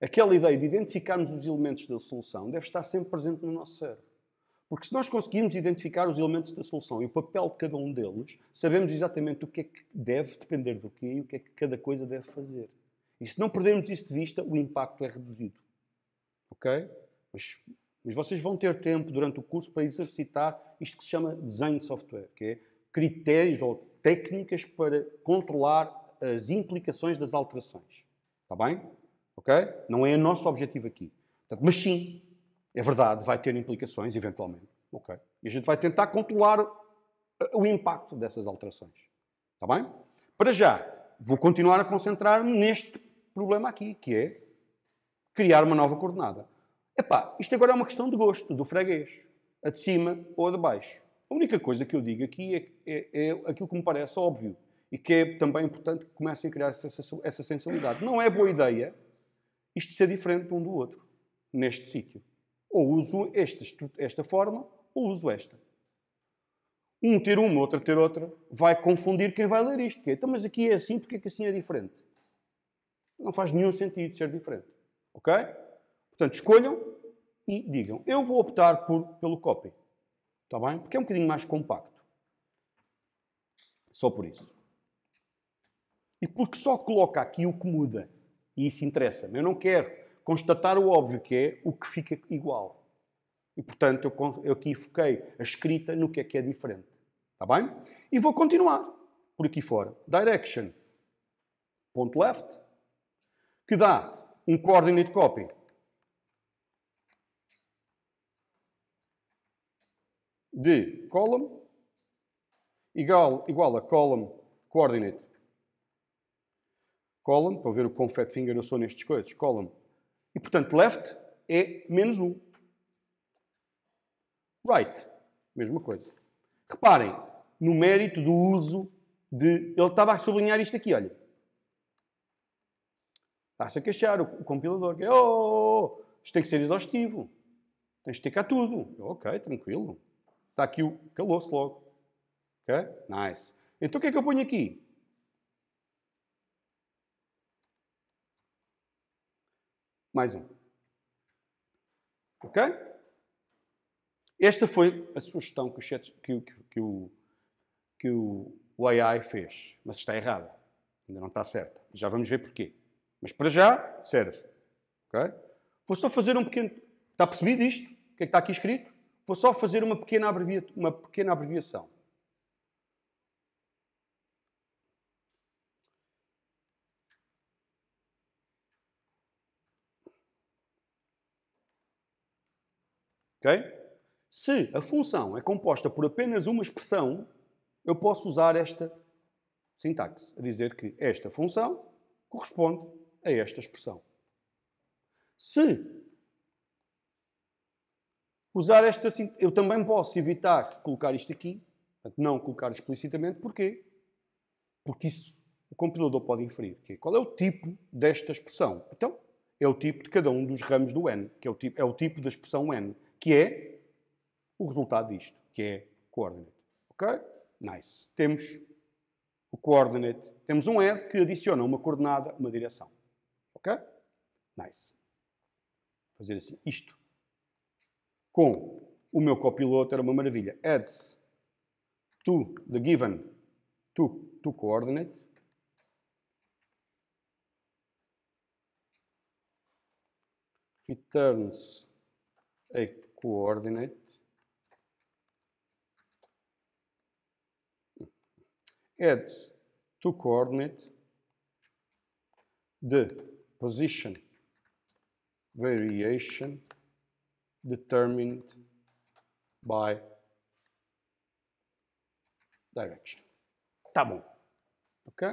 Aquela ideia de identificarmos os elementos da solução deve estar sempre presente no nosso cérebro. Porque se nós conseguirmos identificar os elementos da solução e o papel de cada um deles, sabemos exatamente o que é que deve depender do quê e o que é que cada coisa deve fazer. E se não perdermos isso de vista, o impacto é reduzido. Ok? Mas, mas vocês vão ter tempo durante o curso para exercitar isto que se chama design de software, que é critérios ou técnicas para controlar as implicações das alterações. Está bem? Ok? Não é o nosso objetivo aqui. Portanto, mas sim, é verdade, vai ter implicações, eventualmente. Ok? E a gente vai tentar controlar o impacto dessas alterações. Está bem? Para já, vou continuar a concentrar-me neste problema aqui, que é criar uma nova coordenada. Epá, isto agora é uma questão de gosto, do freguês. A de cima ou a de baixo. A única coisa que eu digo aqui é, é, é aquilo que me parece óbvio e que é também importante que comecem a criar essa, essa sensibilidade. Não é boa ideia isto ser diferente um do outro, neste sítio. Ou uso esta, esta forma, ou uso esta. Um ter uma, outro ter outra, vai confundir quem vai ler isto. É, então, mas aqui é assim, porque é que assim é diferente? Não faz nenhum sentido ser diferente. Ok? Portanto, escolham e digam. Eu vou optar por, pelo copy. Está bem? Porque é um bocadinho mais compacto. Só por isso. E porque só coloca aqui o que muda. E isso interessa-me. Eu não quero constatar o óbvio que é o que fica igual. E, portanto, eu, eu aqui foquei a escrita no que é que é diferente. Está bem? E vou continuar por aqui fora. Direction. Ponto left. Que dá um coordinate copy. De column igual, igual a column coordinate column, para ver o quão fat finger eu sou nestes coisas, column. E, portanto, left é menos 1. Right, mesma coisa. Reparem no mérito do uso de... Ele estava a sublinhar isto aqui, olha. Está-se a queixar o compilador. Que, é, oh, oh, oh, oh, isto tem que ser exaustivo. tem que esticar tudo. ok, tranquilo. Está aqui o... Calou-se logo. Ok? Nice. Então o que é que eu ponho aqui? mais um. Ok? Esta foi a sugestão que o, chat, que, que, que, o, que o, o AI fez. Mas está errada. Ainda não está certa. Já vamos ver porquê. Mas para já, serve. Ok? Vou só fazer um pequeno. Está percebido isto? O que é que está aqui escrito? Vou só fazer uma pequena, abrevia... uma pequena abreviação. Okay? Se a função é composta por apenas uma expressão, eu posso usar esta sintaxe, a dizer que esta função corresponde a esta expressão. Se usar esta eu também posso evitar colocar isto aqui, não colocar explicitamente, porquê? Porque isso o compilador pode inferir. Que é qual é o tipo desta expressão? Então, é o tipo de cada um dos ramos do n, que é o tipo, é o tipo da expressão n que é o resultado disto, que é coordinate. Ok? Nice. Temos o coordinate, temos um add que adiciona uma coordenada, uma direção. Ok? Nice. Vou fazer assim, isto. Com o meu copiloto era uma maravilha. Adds to the given to, to coordinate. Returns a coordinate adds to coordinate the position variation determined by direction. Tá bom. Ok?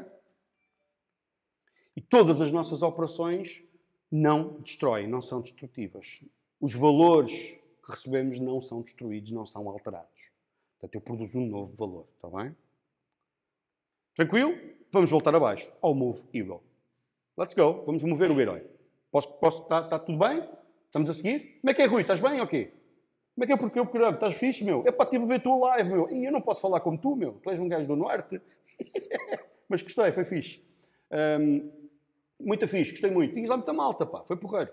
E todas as nossas operações não destroem, não são destrutivas. Os valores que recebemos não são destruídos, não são alterados. Portanto, eu produzo um novo valor, está bem? Tranquilo? Vamos voltar abaixo, ao Move Hero. Let's go, vamos mover o herói. Posso, posso, está tá tudo bem? Estamos a seguir? Como é que é, Rui? Estás bem ou okay? quê? Como é que é porque eu programa? Estás fixe, meu? É para te mover ver a tua live, meu. E eu não posso falar como tu, meu. Tu és um gajo do norte. Mas gostei, foi fixe. Um, muita fixe, gostei muito. Tinhas lá muita malta, pá. Foi porreiro.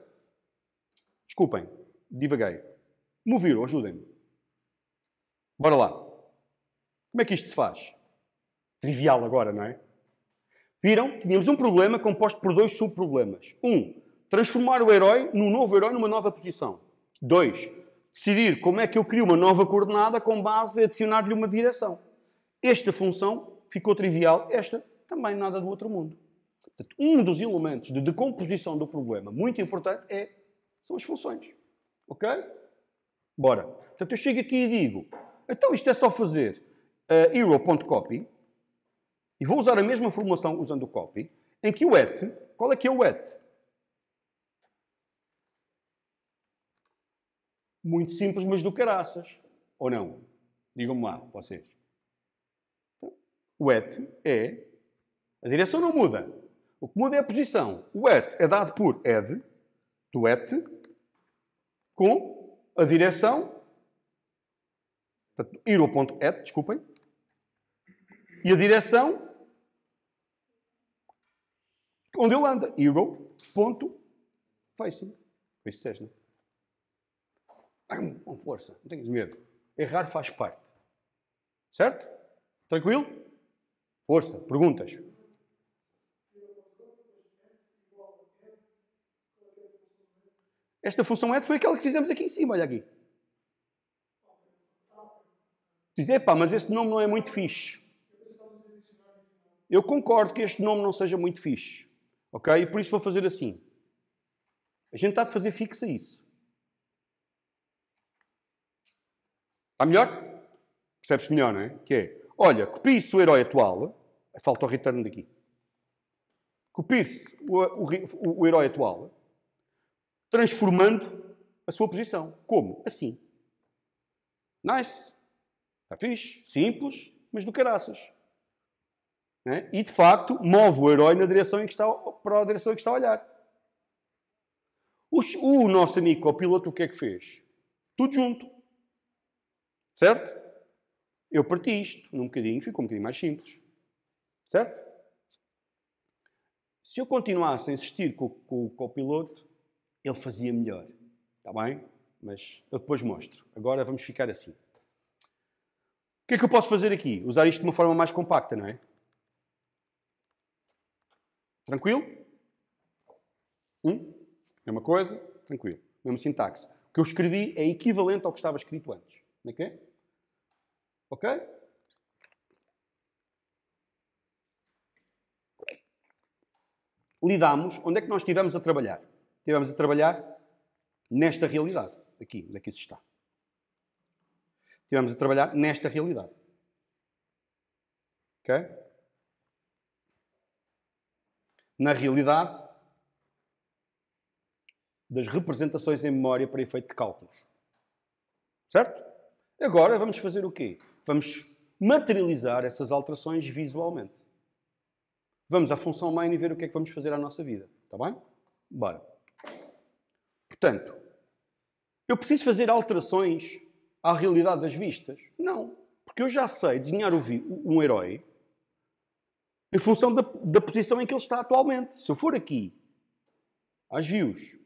Desculpem, divaguei. Me ouviram? Ajudem-me. Bora lá. Como é que isto se faz? Trivial agora, não é? Viram? Tínhamos um problema composto por dois subproblemas. Um, transformar o herói num novo herói numa nova posição. Dois, decidir como é que eu crio uma nova coordenada com base em adicionar-lhe uma direção. Esta função ficou trivial, esta também nada do outro mundo. Portanto, um dos elementos de decomposição do problema muito importante é, são as funções. Ok? Bora. Portanto, eu chego aqui e digo, então isto é só fazer uh, eh, hero.copy, e vou usar a mesma formulação usando o copy, em que o at, qual é que é o at? Muito simples, mas do caraças. Ou não? Digam-me lá, vocês. Então, o at é... A direção não muda. O que muda é a posição. O at é dado por add, do at, com a direção, portanto, ir ao ponto desculpem, e a direção onde ele anda. Hero, ponto, Foi isso que não é? Com força, não tenhas medo. Errar faz parte. Certo? Tranquilo? Força, perguntas. Esta função add foi aquela que fizemos aqui em cima, olha aqui. Dizer, pá, mas este nome não é muito fixe. Eu concordo que este nome não seja muito fixe. Ok? E por isso vou fazer assim. A gente está de fazer fixa isso. Está melhor? Percebes melhor, não é? Que é, olha, copie-se o herói atual. Falta o return daqui. Copie-se o, o, o, o herói atual transformando a sua posição. Como? Assim. Nice. Está fixe. Simples, mas do caraças. É? E, de facto, move o herói na direção em que está, para a direção em que está a olhar. O, o nosso amigo copiloto o que é que fez? Tudo junto. Certo? Eu parti isto num bocadinho, ficou um bocadinho mais simples. Certo? Se eu continuasse a insistir com, com o copiloto, ele fazia melhor. Está bem? Mas eu depois mostro. Agora vamos ficar assim. O que é que eu posso fazer aqui? Usar isto de uma forma mais compacta, não é? Tranquilo? Um, mesma é coisa, tranquilo. Mesma sintaxe. O que eu escrevi é equivalente ao que estava escrito antes. Ok? É é? Ok? Lidamos. Onde é que nós estivemos a trabalhar? Estivemos a trabalhar nesta realidade, aqui, onde é que isso está. Estivemos a trabalhar nesta realidade. Ok? Na realidade das representações em memória para efeito de cálculos. Certo? Agora vamos fazer o quê? Vamos materializar essas alterações visualmente. Vamos à função main e ver o que é que vamos fazer à nossa vida. Está bem? Bora. Portanto, eu preciso fazer alterações à realidade das vistas? Não, porque eu já sei desenhar um herói em função da, da posição em que ele está atualmente. Se eu for aqui às views,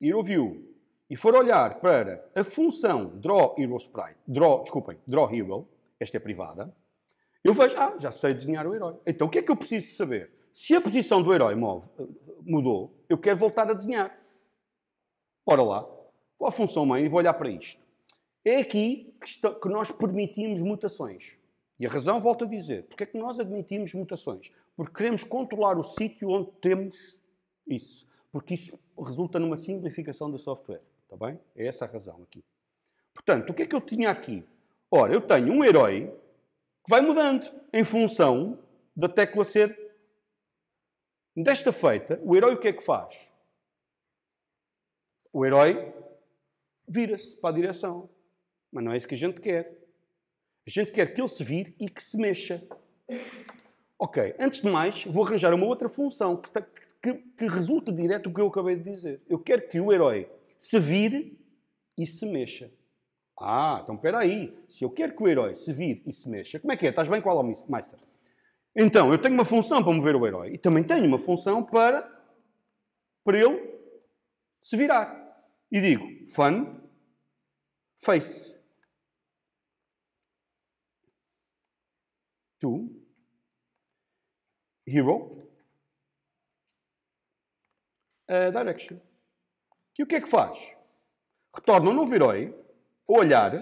Hero View, e for olhar para a função Draw Hero Sprite, draw, desculpem, Draw Hero, esta é privada, eu vejo, ah, já sei desenhar o herói. Então o que é que eu preciso saber? se a posição do herói mudou, eu quero voltar a desenhar. Ora lá, vou à função mãe e vou olhar para isto. É aqui que, está, que nós permitimos mutações. E a razão, volto a dizer, porque é que nós admitimos mutações? Porque queremos controlar o sítio onde temos isso. Porque isso resulta numa simplificação do software. Está bem? É essa a razão aqui. Portanto, o que é que eu tinha aqui? Ora, eu tenho um herói que vai mudando em função da tecla ser Desta feita, o herói o que é que faz? O herói vira-se para a direção. Mas não é isso que a gente quer. A gente quer que ele se vire e que se mexa. Ok, antes de mais, vou arranjar uma outra função que, está, que, que resulta direto do que eu acabei de dizer. Eu quero que o herói se vire e se mexa. Ah, então espera aí. Se eu quero que o herói se vire e se mexa, como é que é? Estás bem com a Almicer? Então, eu tenho uma função para mover o herói e também tenho uma função para, para ele se virar. E digo fun face. To hero eh, direction. E o que é que faz? Retorna um novo herói a olhar,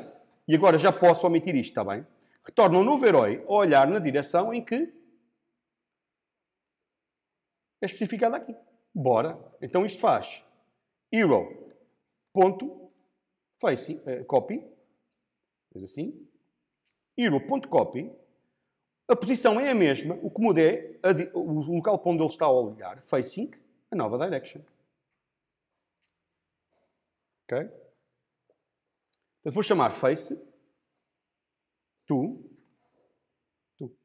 e agora já posso omitir isto, está bem? Retorna um novo herói a olhar na direção em que é especificada aqui. Bora. Então isto faz hero ponto face, assim, eh, copy, faz assim, hero ponto copy, a posição é a mesma, o que muda é o local para onde ele está a olhar, facing, assim, a nova direction. Ok? Então vou chamar face, tu, tu.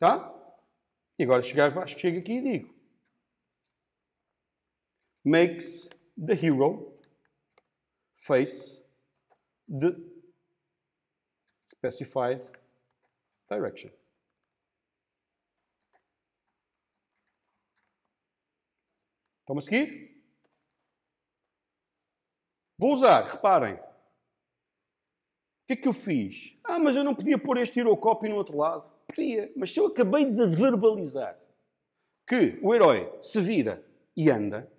Tá? E agora chego aqui e digo makes the hero face the specified direction. Estão a seguir? Vou usar, reparem. O que é que eu fiz? Ah, mas eu não podia pôr este hero copy no outro lado. Mas se eu acabei de verbalizar que o herói se vira e anda,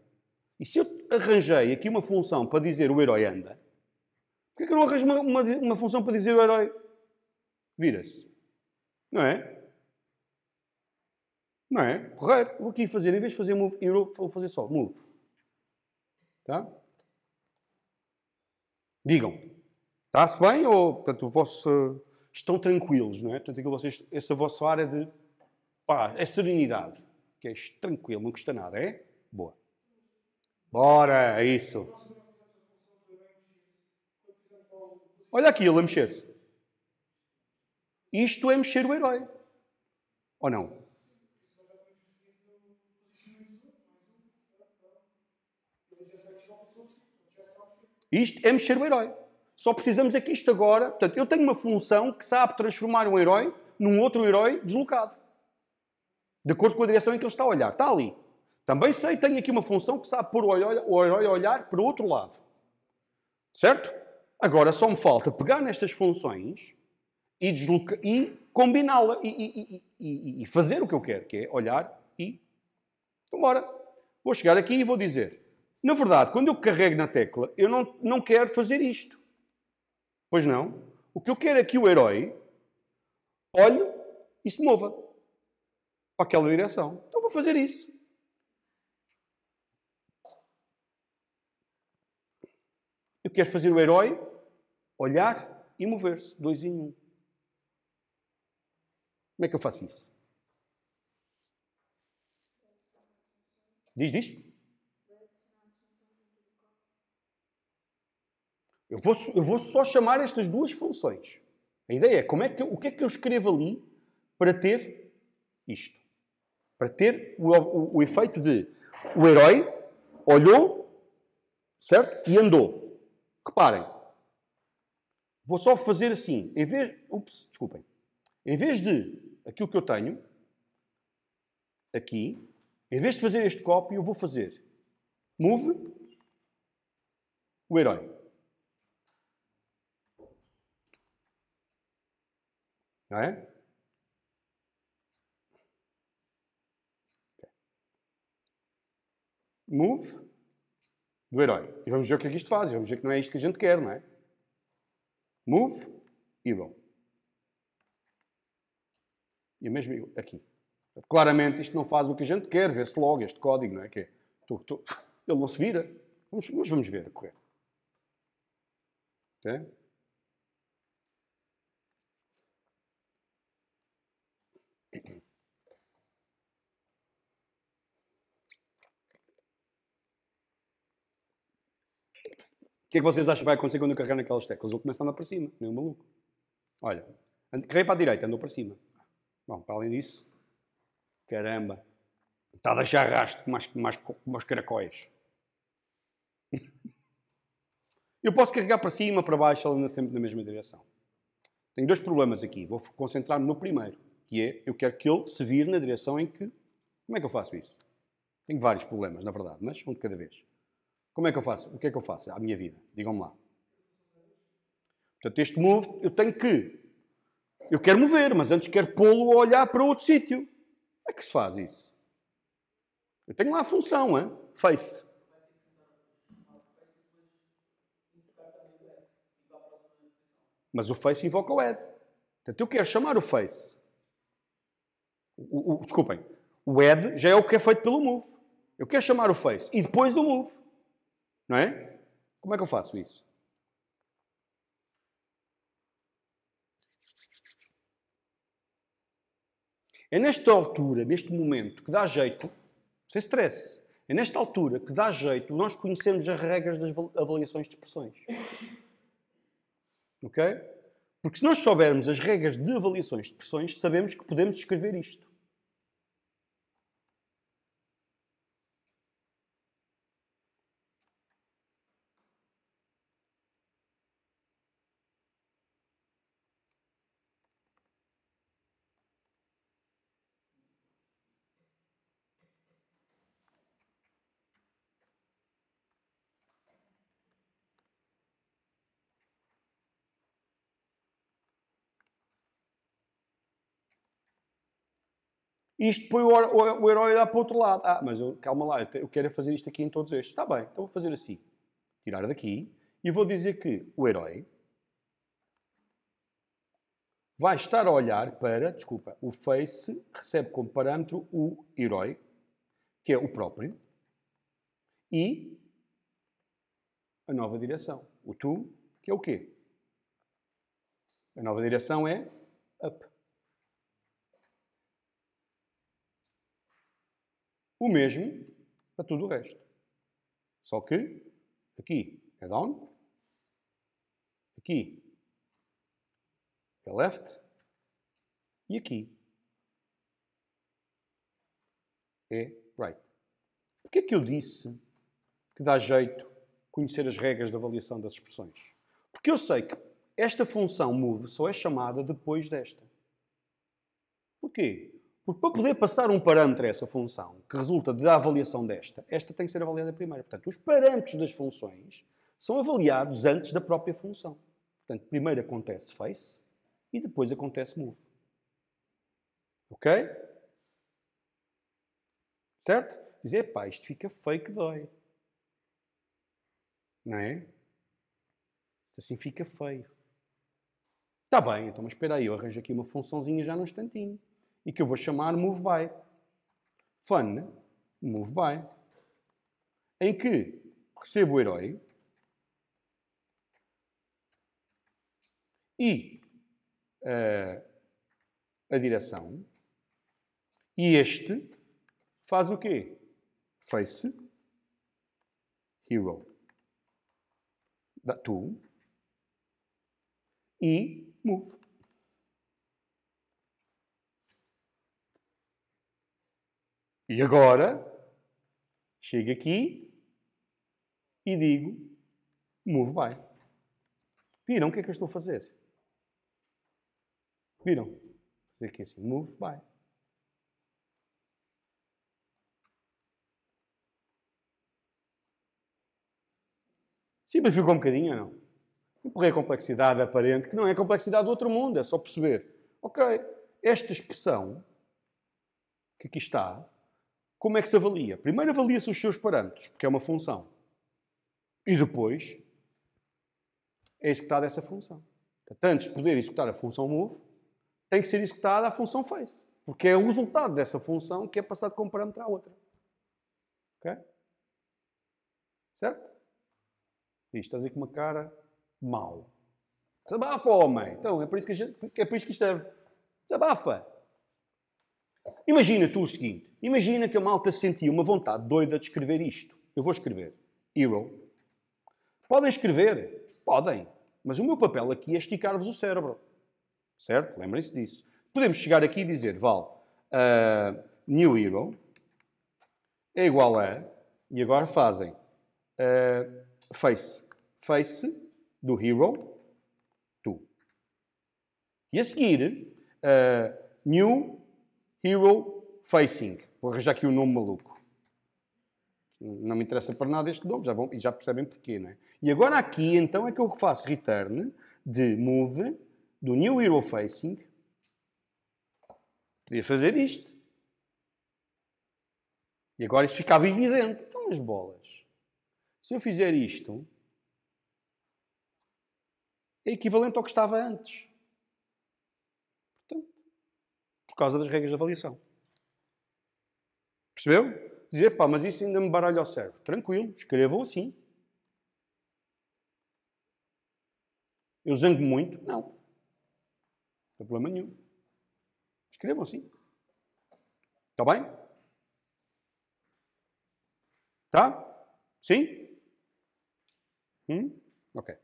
e se eu arranjei aqui uma função para dizer o herói anda, porquê é que eu não arranjo uma, uma, uma função para dizer o herói vira-se? Não é? Não é? Correto. Vou aqui fazer, em vez de fazer move, eu vou fazer só move. Tá? Digam. Está-se bem ou, portanto, o vosso estão tranquilos, não é? Portanto, aquilo vocês, essa vossa área de pá, é serenidade, que é tranquilo, não custa nada, é? Boa. Bora, é isso. Olha aqui, ele a mexer-se. Isto é mexer o herói. Ou não? Isto é mexer o herói. Só precisamos é que isto agora. Portanto, eu tenho uma função que sabe transformar um herói num outro herói deslocado. De acordo com a direção em que ele está a olhar. Está ali. Também sei, tenho aqui uma função que sabe pôr o herói a olhar para o outro lado. Certo? Agora só me falta pegar nestas funções e, desloca... e combiná-la e, e, e, fazer o que eu quero, que é olhar e. Então, bora. Vou chegar aqui e vou dizer. Na verdade, quando eu carrego na tecla, eu não, não quero fazer isto. Pois não. O que eu quero é que o herói olhe e se mova para aquela direção. Então vou fazer isso. Eu quero fazer o herói olhar e mover-se, dois em um. Como é que eu faço isso? Diz, diz. Eu vou, eu vou só chamar estas duas funções. A ideia é, como é que o que é que eu escrevo ali para ter isto? Para ter o, o, o efeito de o herói olhou, certo? E andou. Reparem. Vou só fazer assim. Em vez... Ups, desculpem. Em vez de aquilo que eu tenho, aqui, em vez de fazer este copy, eu vou fazer move o herói. Não é? Move do herói. E vamos ver o que é que isto faz. Vamos ver que não é isto que a gente quer, não é? Move, e bom. E o mesmo aqui. Claramente isto não faz o que a gente quer. Vê-se logo este código, não é? Que é, tu, tu, ele não se vira. Mas vamos, vamos ver a correr. Okay? O que é que vocês acham que vai acontecer quando eu carregar naquelas teclas? Eu começo a andar para cima, nem um maluco. Olha, carreguei para a direita, andou para cima. Bom, para além disso, caramba, está a deixar rastro com mais, mais, mais caracóis. eu posso carregar para cima, para baixo, ela anda sempre na mesma direção. Tenho dois problemas aqui. Vou concentrar-me no primeiro, que é eu quero que ele se vire na direção em que. Como é que eu faço isso? Tenho vários problemas, na verdade, mas um de cada vez. Como é que eu faço? O que é que eu faço à minha vida? Digam-me lá. Portanto, este move, eu tenho que. Eu quero mover, mas antes quero pô-lo a olhar para outro sítio. Como é que se faz isso? Eu tenho lá a função, hein? face. Mas o face invoca o add. Portanto, eu quero chamar o face. O, o, desculpem. O add já é o que é feito pelo move. Eu quero chamar o face e depois o move. Não é? Como é que eu faço isso? É nesta altura, neste momento, que dá jeito, sem stress, é nesta altura que dá jeito nós conhecermos as regras das avaliações de expressões. Ok? Porque se nós soubermos as regras de avaliações de expressões, sabemos que podemos escrever isto. Isto põe o, o, herói a para o outro lado. Ah, mas eu, calma lá, eu quero é fazer isto aqui em todos estes. Está bem, então vou fazer assim. Tirar daqui e vou dizer que o herói vai estar a olhar para, desculpa, o face recebe como parâmetro o herói, que é o próprio, e a nova direção. O to que é o quê? A nova direção é up. O mesmo para tudo o resto. Só que aqui é down, aqui é left e aqui é right. Porquê é que eu disse que dá jeito conhecer as regras de avaliação das expressões? Porque eu sei que esta função move só é chamada depois desta. Porquê? Porque para poder passar um parâmetro a essa função, que resulta da avaliação desta, esta tem que ser avaliada primeiro. Portanto, os parâmetros das funções são avaliados antes da própria função. Portanto, primeiro acontece face e depois acontece move. Ok? Certo? Dizer, pá, isto fica feio que dói. Não é? Assim fica feio. Está bem, então mas espera aí, eu arranjo aqui uma funçãozinha já num instantinho e que eu vou chamar move by. Fun move by. Em que recebo o herói e eh, a direção. E este faz o quê? Face hero. Da, tu. E move. E agora chego aqui e digo move by. Viram o que é que eu estou a fazer? Viram? fazer aqui assim, move by. Simplificou um bocadinho ou não? Empurrei a complexidade aparente, que não é complexidade do outro mundo, é só perceber. Ok, esta expressão que aqui está como é que se avalia? Primeiro avalia-se os seus parâmetros, porque é uma função. E depois é executada essa função. Portanto, antes de poder executar a função move, tem que ser executada a função face, porque é o resultado dessa função que é passado como parâmetro à outra. Ok? Certo? Isto estás aí com uma cara mau. Desabafa, homem! Então, é por isso que, a gente, é por isso que isto serve. É- Desabafa! Imagina tu o seguinte. Imagina que a malta sentia uma vontade doida de escrever isto. Eu vou escrever. Hero. Podem escrever? Podem. Mas o meu papel aqui é esticar-vos o cérebro. Certo? Lembrem-se disso. Podemos chegar aqui e dizer, Val, uh, ah, new hero é igual a... E agora fazem. Uh, face. Face do hero, tu. E a seguir, uh, new hero facing. Vou arranjar aqui um nome maluco. Não me interessa para nada este nome, já, vão, já percebem porquê, não é? E agora aqui, então, é que eu faço return de move do new hero facing. Podia fazer isto. E agora isto ficava evidente. Então, as bolas. Se eu fizer isto, é equivalente ao que estava antes. Portanto, por causa das regras de avaliação. Percebeu? Dizer, pá, mas isso ainda me baralha o cérebro. Tranquilo, escrevam assim. Eu zango muito? Não. Não tem problema nenhum. Escrevam assim. Está bem? Tá? Sim? Hum? Ok.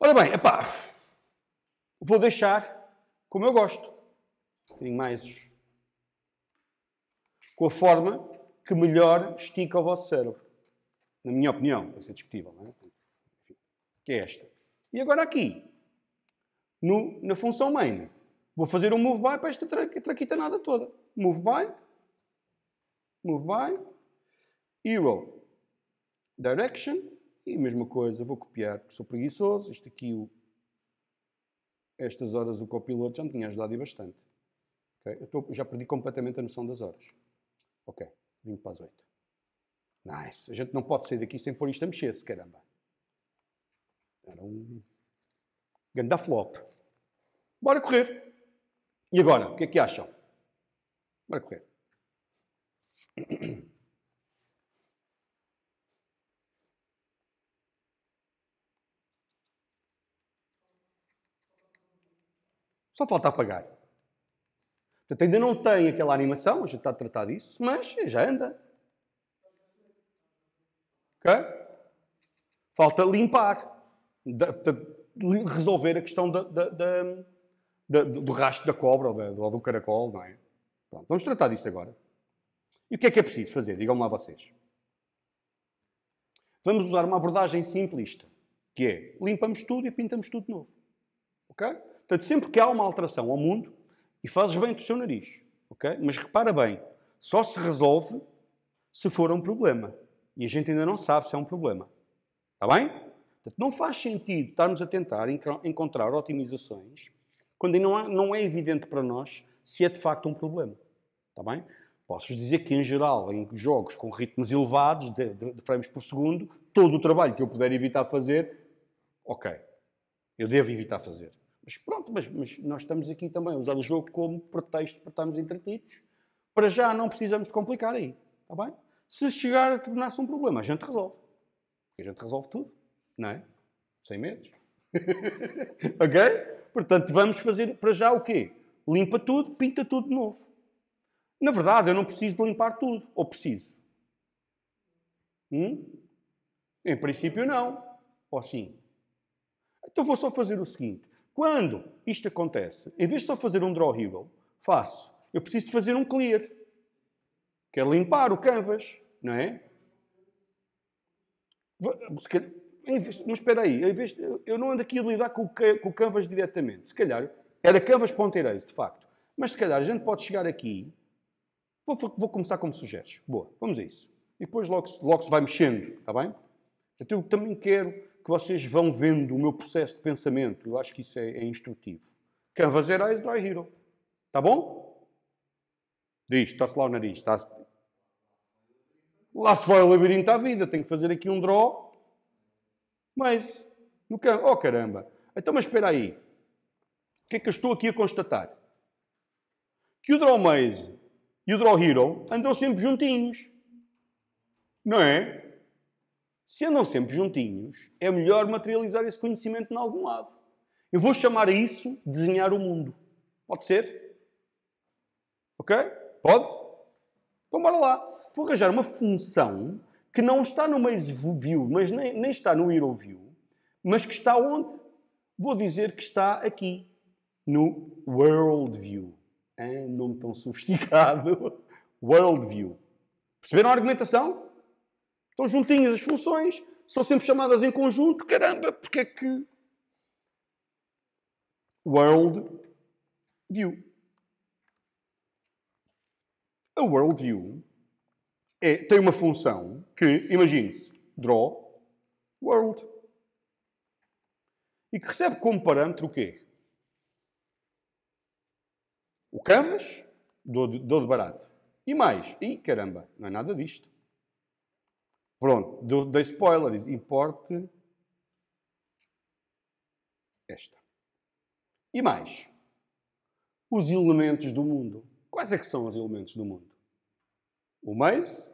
Ora bem, epá, vou deixar como eu gosto. Um mais com a forma que melhor estica o vosso cérebro. Na minha opinião, vai ser discutível, não é? Que é esta. E agora aqui, no, na função main, vou fazer um move by para esta tra traquita nada toda. Move by, move by, hero, direction, e a mesma coisa, vou copiar, porque sou preguiçoso, isto aqui, o, estas horas o copiloto já me tinha ajudado e bastante. Okay? Eu tô, já perdi completamente a noção das horas. Ok, 20 para as 8. Nice. A gente não pode sair daqui sem pôr isto a mexer-se, caramba. Era um grande flop. Bora correr. E agora, o que é que acham? Bora correr. Só falta apagar. Portanto, ainda não tem aquela animação, a gente está a tratar disso, mas já anda. Ok? Falta limpar. Da, resolver a questão da, do rastro da cobra ou, do caracol, não é? Pronto, vamos tratar disso agora. E o que é que é preciso fazer? Digam-me lá vocês. Vamos usar uma abordagem simplista, que é limpamos tudo e pintamos tudo de novo. Ok? Portanto, sempre que há uma alteração ao mundo, e fazes bem do seu nariz, ok? Mas repara bem, só se resolve se for um problema. E a gente ainda não sabe se é um problema. Está bem? Portanto, não faz sentido estarmos a tentar encontrar otimizações quando não é, não é evidente para nós se é de facto um problema. Está bem? Posso dizer que, em geral, em jogos com ritmos elevados, de, de, de, frames por segundo, todo o trabalho que eu puder evitar fazer, ok, eu devo evitar fazer. Mas pronto, mas, mas nós estamos aqui também a usar o jogo como pretexto para estarmos entretidos. Para já não precisamos de complicar aí, está bem? Se chegar a tornar-se um problema, a gente resolve. Porque a gente resolve tudo, não é? Sem medos. ok? Portanto, vamos fazer para já o quê? Limpa tudo, pinta tudo de novo. Na verdade, eu não preciso de limpar tudo. Ou preciso? Hum? Em princípio, não. Ou sim? Então vou só fazer o seguinte. Quando isto acontece, em vez de só fazer um draw hero, faço, eu preciso de fazer um clear. Quero limpar o canvas, não é? Mas espera aí, eu não ando aqui a lidar com o canvas diretamente. Se calhar, era canvas.erase, de facto. Mas se calhar a gente pode chegar aqui. Vou, vou começar como sugeres. Boa, vamos a isso. E depois logo, logo se vai mexendo, está bem? Então, eu também quero que vocês vão vendo o meu processo de pensamento. Eu acho que isso é, é instrutivo. Canvas Erase Dry Hero. Está bom? Diz, está-se lá o nariz. Está -se... Lá se vai o labirinto à vida. Tenho que fazer aqui um draw. Mas, no can... oh caramba. Então, mas espera aí. O que é que eu estou aqui a constatar? Que o Draw Maze e o Draw Hero andam sempre juntinhos. Não é? Se andam sempre juntinhos, é melhor materializar esse conhecimento em algum lado. Eu vou chamar a isso desenhar o mundo. Pode ser? Ok? Pode? Então bora lá. Vou arranjar uma função que não está no view, mas nem, nem está no view, mas que está onde? Vou dizer que está aqui, no WorldView. view. um nome tão sofisticado. WorldView. Perceberam a argumentação? Estão juntinhas as funções, são sempre chamadas em conjunto. Caramba, porque é que world view? A world view é, tem uma função que, imagine-se, draw world. E que recebe como parâmetro o quê? O canvas, dou de, de barato. E mais, e caramba, não é nada disto. Pronto, dei spoilers. Importe esta. E mais. Os elementos do mundo. Quais é que são os elementos do mundo? O mês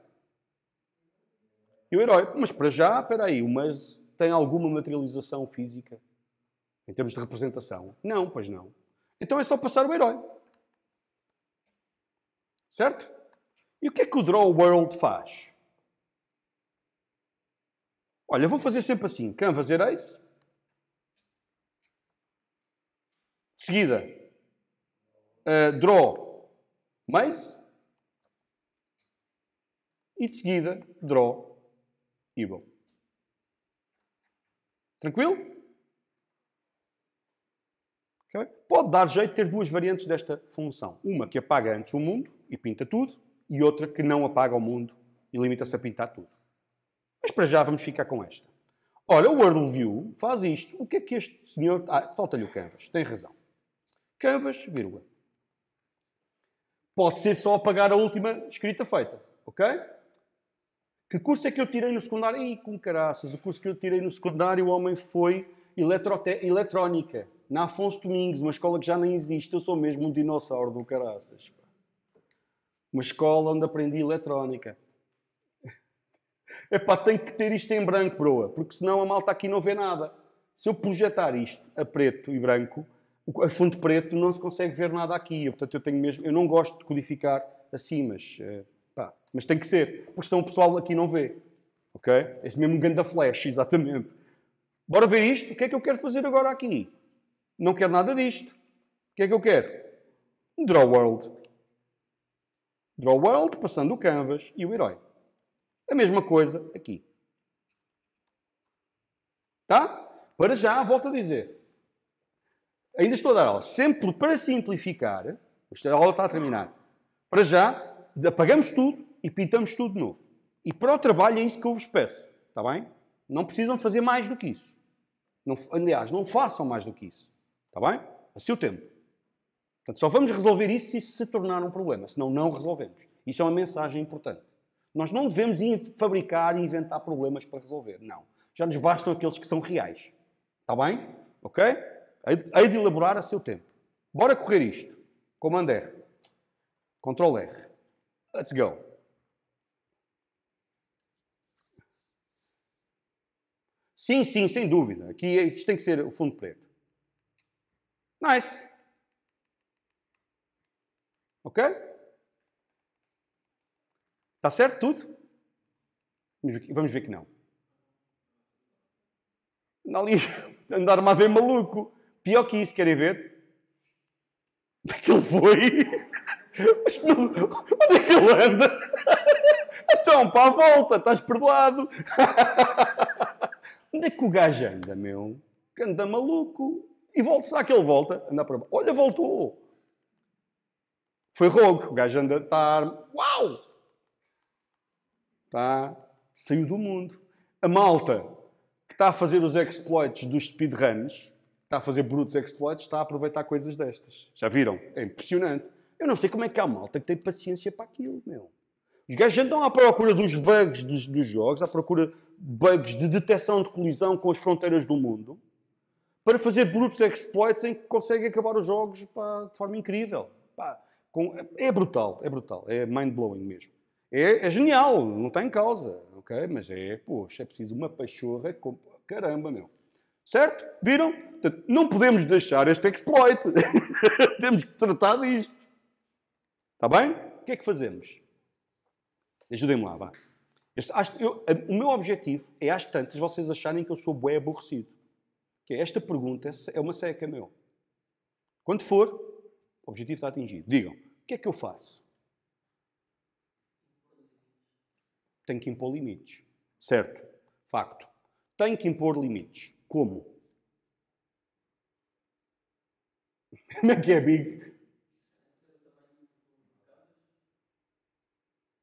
e o herói. Mas para já, espera aí, o mês tem alguma materialização física em termos de representação? Não, pois não. Então é só passar o herói. Certo? E o que é que o Draw World faz? Olha, vou fazer sempre assim. Canvas Erase. Seguida. Uh, draw. Mais. E de seguida, draw. Evil. Tranquilo? Okay. Pode dar jeito de ter duas variantes desta função. Uma que apaga antes o mundo e pinta tudo, e outra que não apaga o mundo e limita-se a pintar tudo. Mas para já vamos ficar com esta. Olha, o WorldView faz isto. O que é que este senhor... Ah, falta-lhe o canvas. Tem razão. Canvas, vírgula. Pode ser só apagar a última escrita feita. Ok? Que curso é que eu tirei no secundário? Ih, com caraças. O curso que eu tirei no secundário, o homem foi eletrónica. Na Afonso Domingues, uma escola que já nem existe. Eu sou mesmo um dinossauro do caraças. Uma escola onde aprendi eletrónica. Epá, tenho que ter isto em branco, broa, porque senão a malta aqui não vê nada. Se eu projetar isto a preto e branco, a fundo preto não se consegue ver nada aqui. Portanto, eu tenho mesmo... Eu não gosto de codificar assim, mas... Eh, pá, mas tem que ser, porque senão o pessoal aqui não vê. Ok? Este mesmo ganda flash, exatamente. Bora ver isto? O que é que eu quero fazer agora aqui? Não quero nada disto. O que é que eu quero? draw world. Draw world, passando o canvas e o herói. A mesma coisa aqui. Tá? Para já, volto a dizer. Ainda estou a dar aula. Sempre para simplificar, a aula está a terminar. Para já, apagamos tudo e pintamos tudo de novo. E para o trabalho é isso que eu vos peço. Está bem? Não precisam de fazer mais do que isso. Não, aliás, não façam mais do que isso. Está bem? A seu tempo. Portanto, só vamos resolver isso se isso se tornar um problema. Senão, não resolvemos. Isso é uma mensagem importante. Nós não devemos fabricar e inventar problemas para resolver. Não. Já nos bastam aqueles que são reais. Está bem? Ok? Hei de elaborar a seu tempo. Bora correr isto. Comando R. Ctrl R. Let's go. Sim, sim, sem dúvida. Aqui é, isto tem que ser o fundo preto. Nice. Ok? Está certo tudo? Vamos ver que não. andar ali, anda maluco. Pior que isso, querem ver? Onde é que ele foi? Onde é que ele anda? Então, para a volta, estás perdoado. Onde é que o gajo anda, meu? Que anda maluco. E volta, será que ele volta? Anda para Olha, voltou. Foi rogo. O gajo anda, está... Uau! tá? saiu do mundo. A malta que está a fazer os exploits dos speedruns, está a fazer brutos exploits, está a aproveitar coisas destas. Já viram? É impressionante. Eu não sei como é que há malta que tem paciência para aquilo, meu. Os gajos andam à procura dos bugs dos, dos jogos, à procura de bugs de detecção de colisão com as fronteiras do mundo, para fazer brutos exploits em que conseguem acabar os jogos pá, de forma incrível. Pá, com, é brutal, é brutal, é mind-blowing mesmo. É, é, genial, não está em causa, ok? Mas é, poxa, é preciso uma pachorra com... Caramba, meu. Certo? Viram? não podemos deixar este exploit. Temos que tratar disto. Está bem? O que é que fazemos? Ajudem-me lá, vá. Eu, o meu objetivo é, às tantas, vocês acharem que eu sou bué aborrecido. Que é, esta pergunta é, é uma seca, meu. Quando for, o objetivo está atingido. Digam, o que é que eu faço? tem que impor limites. Certo? Facto. Tem que impor limites. Como? Como é que é, Big?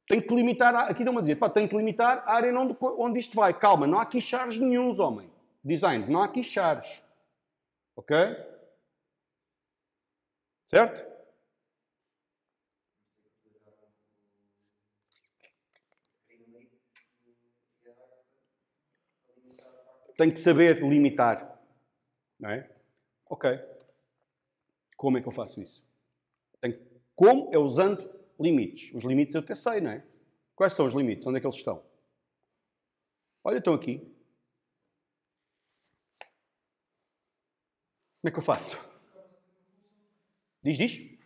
Tem que limitar, a... aqui dá me a dizer, pá, tem que limitar a área onde, onde isto vai. Calma, não há aqui chares nenhums, homem. Design, não há aqui Ok? Certo? tenho que saber limitar. Não é? Ok. Como é que eu faço isso? Tenho... Como é usando limites? Os limites eu até sei, não é? Quais são os limites? Onde é que eles estão? Olha, estão aqui. Como é que eu faço? Diz, diz.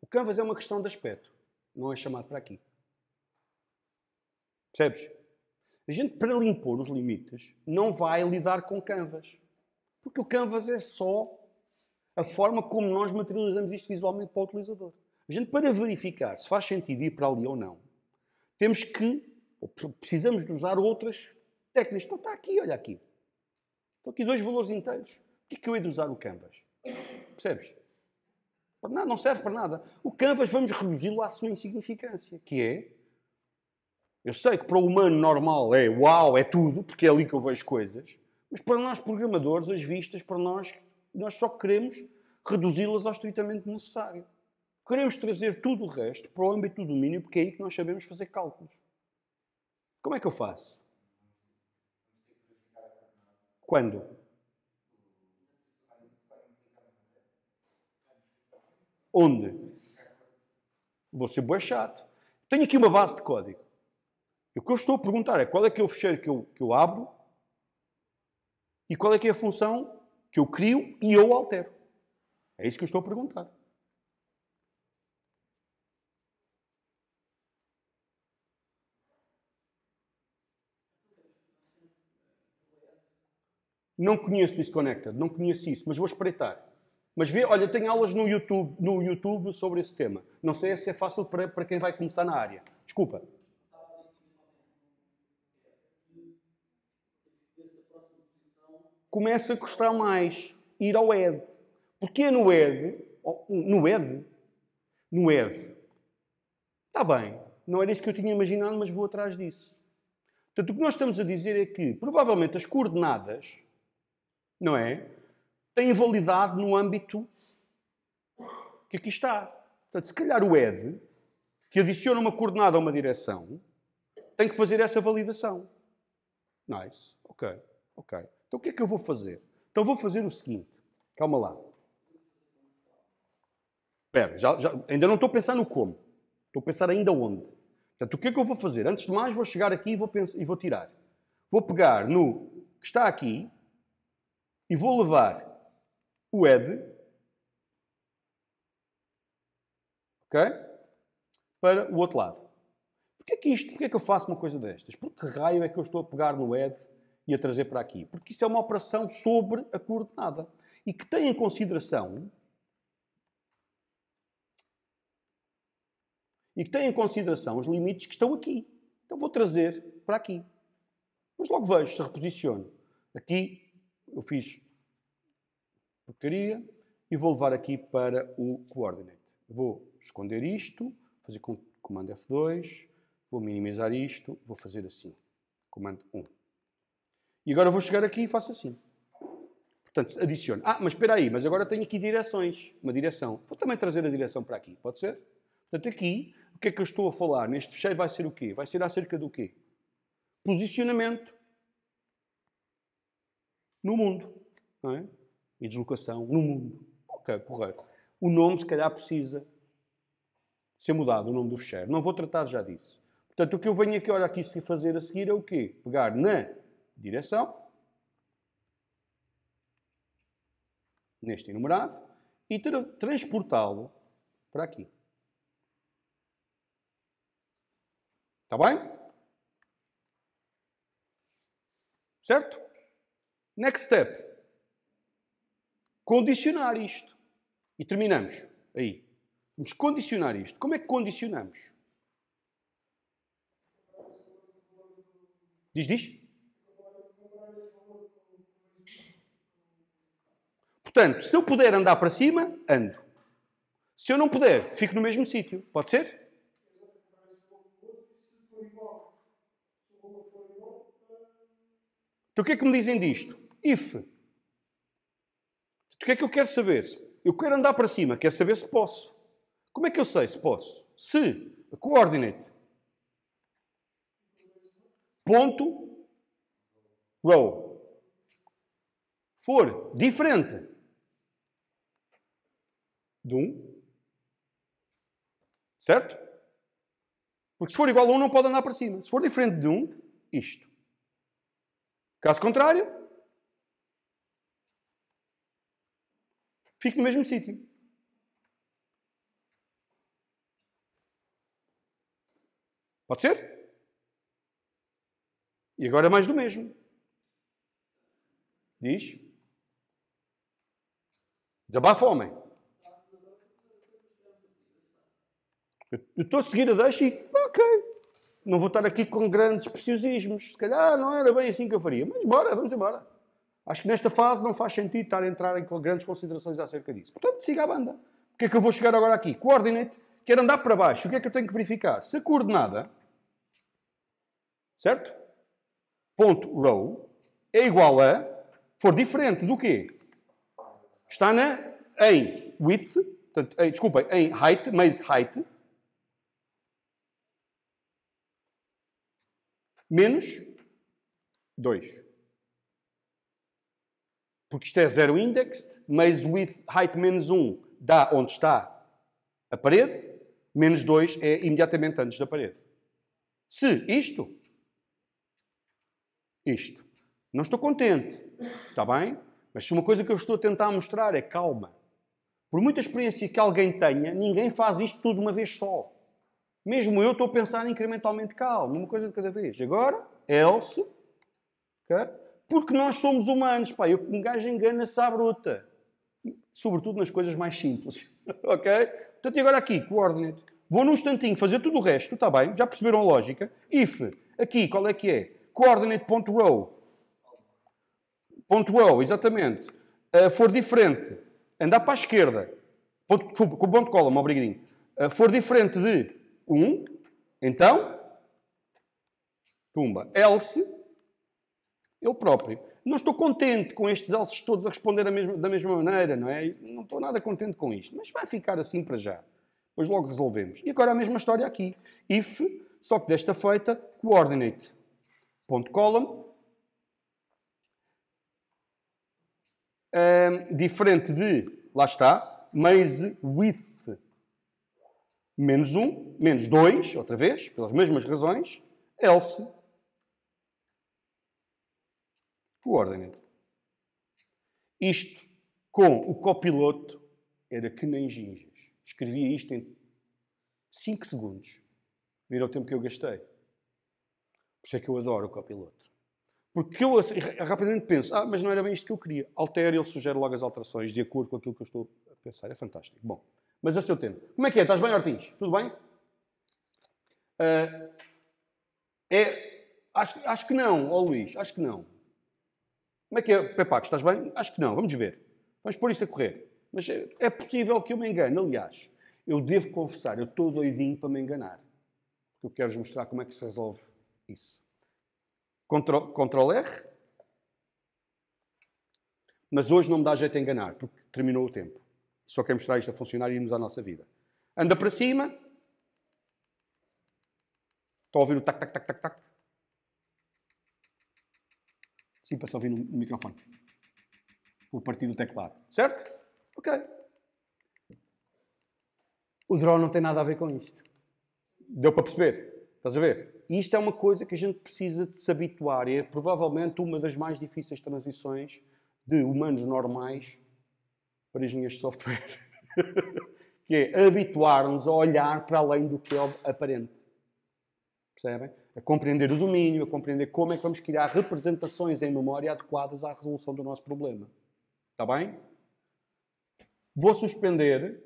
O canvas é uma questão de aspecto. Não é chamado para aqui. Percebes? A gente, para lhe impor os limites, não vai lidar com canvas. Porque o canvas é só a forma como nós materializamos isto visualmente para o utilizador. A gente, para verificar se faz sentido ir para ali ou não, temos que, ou precisamos de usar outras técnicas. Então está aqui, olha aqui. Estão aqui dois valores inteiros. O que é que eu hei de usar o canvas? Percebes? Não serve para nada. O canvas vamos reduzi-lo à sua insignificância, que é eu sei que para o humano normal é uau, é tudo, porque é ali que eu vejo coisas, mas para nós programadores, as vistas, para nós, nós só queremos reduzi-las ao estritamente necessário. Queremos trazer tudo o resto para o âmbito do domínio, porque é aí que nós sabemos fazer cálculos. Como é que eu faço? Quando? Onde? Vou ser boa chato. Tenho aqui uma base de código. O que eu estou a perguntar é qual é que é o fecheiro que eu, que eu abro e qual é que é a função que eu crio e eu altero. É isso que eu estou a perguntar. Não conheço Disconnected, não conheço isso, mas vou espreitar. Mas vê, olha, tenho aulas no YouTube, no YouTube sobre esse tema. Não sei se é fácil para, para quem vai começar na área. Desculpa. começa a custar mais ir ao ED. Porque é oh, no ED, no ED, no ED, está bem, não era isso que eu tinha imaginado, mas vou atrás disso. Portanto, o que nós estamos a dizer é que provavelmente as coordenadas, não é? Têm validade no âmbito que aqui está. Portanto, se calhar o ED, que adiciona uma coordenada a uma direção, tem que fazer essa validação. Nice. Ok. Ok. Então o que é que eu vou fazer? Então vou fazer o seguinte, calma lá. Espera, já, já, ainda não estou a pensar no como, estou a pensar ainda onde. Portanto, o que é que eu vou fazer? Antes de mais, vou chegar aqui e vou, pensar, e vou tirar. Vou pegar no que está aqui e vou levar o ED ok, para o outro lado. Porquê é que isto? Porquê é que eu faço uma coisa destas? Porque raio é que eu estou a pegar no ED e a trazer para aqui. Porque isso é uma operação sobre a coordenada e que tem em consideração e que tem em consideração os limites que estão aqui. Então vou trazer para aqui. Mas logo vejo se reposiciono. Aqui eu fiz porcaria e vou levar aqui para o coordinate. Vou esconder isto, fazer com comando F2, vou minimizar isto, vou fazer assim. Comando 1. E agora vou chegar aqui e faço assim. Portanto, adiciono. Ah, mas espera aí, mas agora tenho aqui direções. Uma direção. Vou também trazer a direção para aqui, pode ser? Portanto, aqui, o que é que eu estou a falar? Neste fecheiro vai ser o quê? Vai ser acerca do quê? Posicionamento no mundo. É? E deslocação no mundo. Ok, correto O nome, se calhar, precisa ser mudado, o nome do fecheiro. Não vou tratar já disso. Portanto, o que eu venho aqui, olha aqui, se fazer a seguir é o quê? Pegar na direção, neste enumerado, e tra transportá-lo para aqui. Está bem? Certo? Next step. Condicionar isto. E terminamos aí. Vamos condicionar isto. Como é que condicionamos? Diz, diz. Portanto, se eu puder andar para cima, ando. Se eu não puder, fico no mesmo sítio. Pode ser? Então o que é que me dizem disto? If. Então, o que é que eu quero saber? Eu quero andar para cima, quero saber se posso. Como é que eu sei se posso? Se a coordinate ponto row for diferente de 1. Certo? Porque se for igual a 1, não pode andar para cima. Se for diferente de 1, isto. Caso contrário, fico no mesmo sítio. Pode ser? E agora é mais do mesmo. Diz. Desabafa, homem. Eu estou a seguir a deixa e, ok, não vou estar aqui com grandes preciosismos. Se calhar não era bem assim que eu faria, mas bora, vamos embora. Acho que nesta fase não faz sentido estar a entrar em grandes considerações acerca disso. Portanto, siga a banda. O que é que eu vou chegar agora aqui? Coordinate, quero andar para baixo. O que é que eu tenho que verificar? Se a coordenada, certo? Ponto row é igual a, for diferente do quê? Está na, em width, portanto, em, desculpem, em height, mais height, menos 2. Porque isto é zero indexed, mas width height menos 1 dá onde está a parede, menos 2 é imediatamente antes da parede. Se isto, isto, não estou contente, está bem? Mas se uma coisa que eu estou a tentar mostrar é calma. Por muita experiência que alguém tenha, ninguém faz isto tudo uma vez só. Mesmo eu estou a pensar incrementalmente calmo, uma coisa de cada vez. Agora, else, okay? porque nós somos humanos, pá, eu, um gajo engana-se à bruta. Sobretudo nas coisas mais simples, ok? Portanto, e agora aqui, coordinate. Vou num instantinho fazer tudo o resto, está bem? Já perceberam a lógica? If, aqui, qual é que é? Coordinate.row. Ponto row, exatamente. Uh, for diferente, andar para a esquerda. Ponto, desculpa, com ponto cola, obrigadinho. Uh, for diferente de um, então, tumba else, eu próprio. Não estou contente com estes elses todos a responder a mesma, da mesma maneira, não é? Não estou nada contente com isto, mas vai ficar assim para já. Depois logo resolvemos. E agora a mesma história aqui. If, só que desta feita, coordinate. Ponto column. Um, ehm, diferente de, lá está, maze with menos 1, menos 2, outra vez, pelas mesmas razões, else coordinate. Isto, com o copiloto, era que nem gingas. Escrevia isto em 5 segundos. Viram o tempo que eu gastei? Por isso é que eu adoro o copiloto. Porque eu assim, rapidamente penso, ah, mas não era bem isto que eu queria. Altero, ele sugere logo as alterações de acordo com aquilo que eu estou a pensar. É fantástico. Bom, mas a seu tempo. Como é que é? Estás bem, Ortiz? Tudo bem? Uh, é, acho, acho que não, ó Luís, acho que não. Como é que é, Pepax, estás bem? Acho que não, vamos ver. Vamos pôr isto a correr. Mas é, é, possível que eu me engane, aliás. Eu devo confessar, eu estou doidinho para me enganar. Porque eu quero-vos mostrar como é que se resolve isso. Ctrl, Ctrl R. Mas hoje não me dá jeito a enganar, porque terminou o tempo. Só quer mostrar isto a funcionar e irmos à nossa vida. Anda para cima. Estão a ouvir o tac, tac, tac, tac, tac. Sim, para a ouvir no microfone. o partir do teclado. Certo? Ok. O drone não tem nada a ver com isto. Deu para perceber? Estás a ver? E isto é uma coisa que a gente precisa de se habituar. É provavelmente uma das mais difíceis transições de humanos normais para engenheiros de software, que é habituar-nos a olhar para além do que é aparente. Percebem? A compreender o domínio, a compreender como é que vamos criar representações em memória adequadas à resolução do nosso problema. Está bem? Vou suspender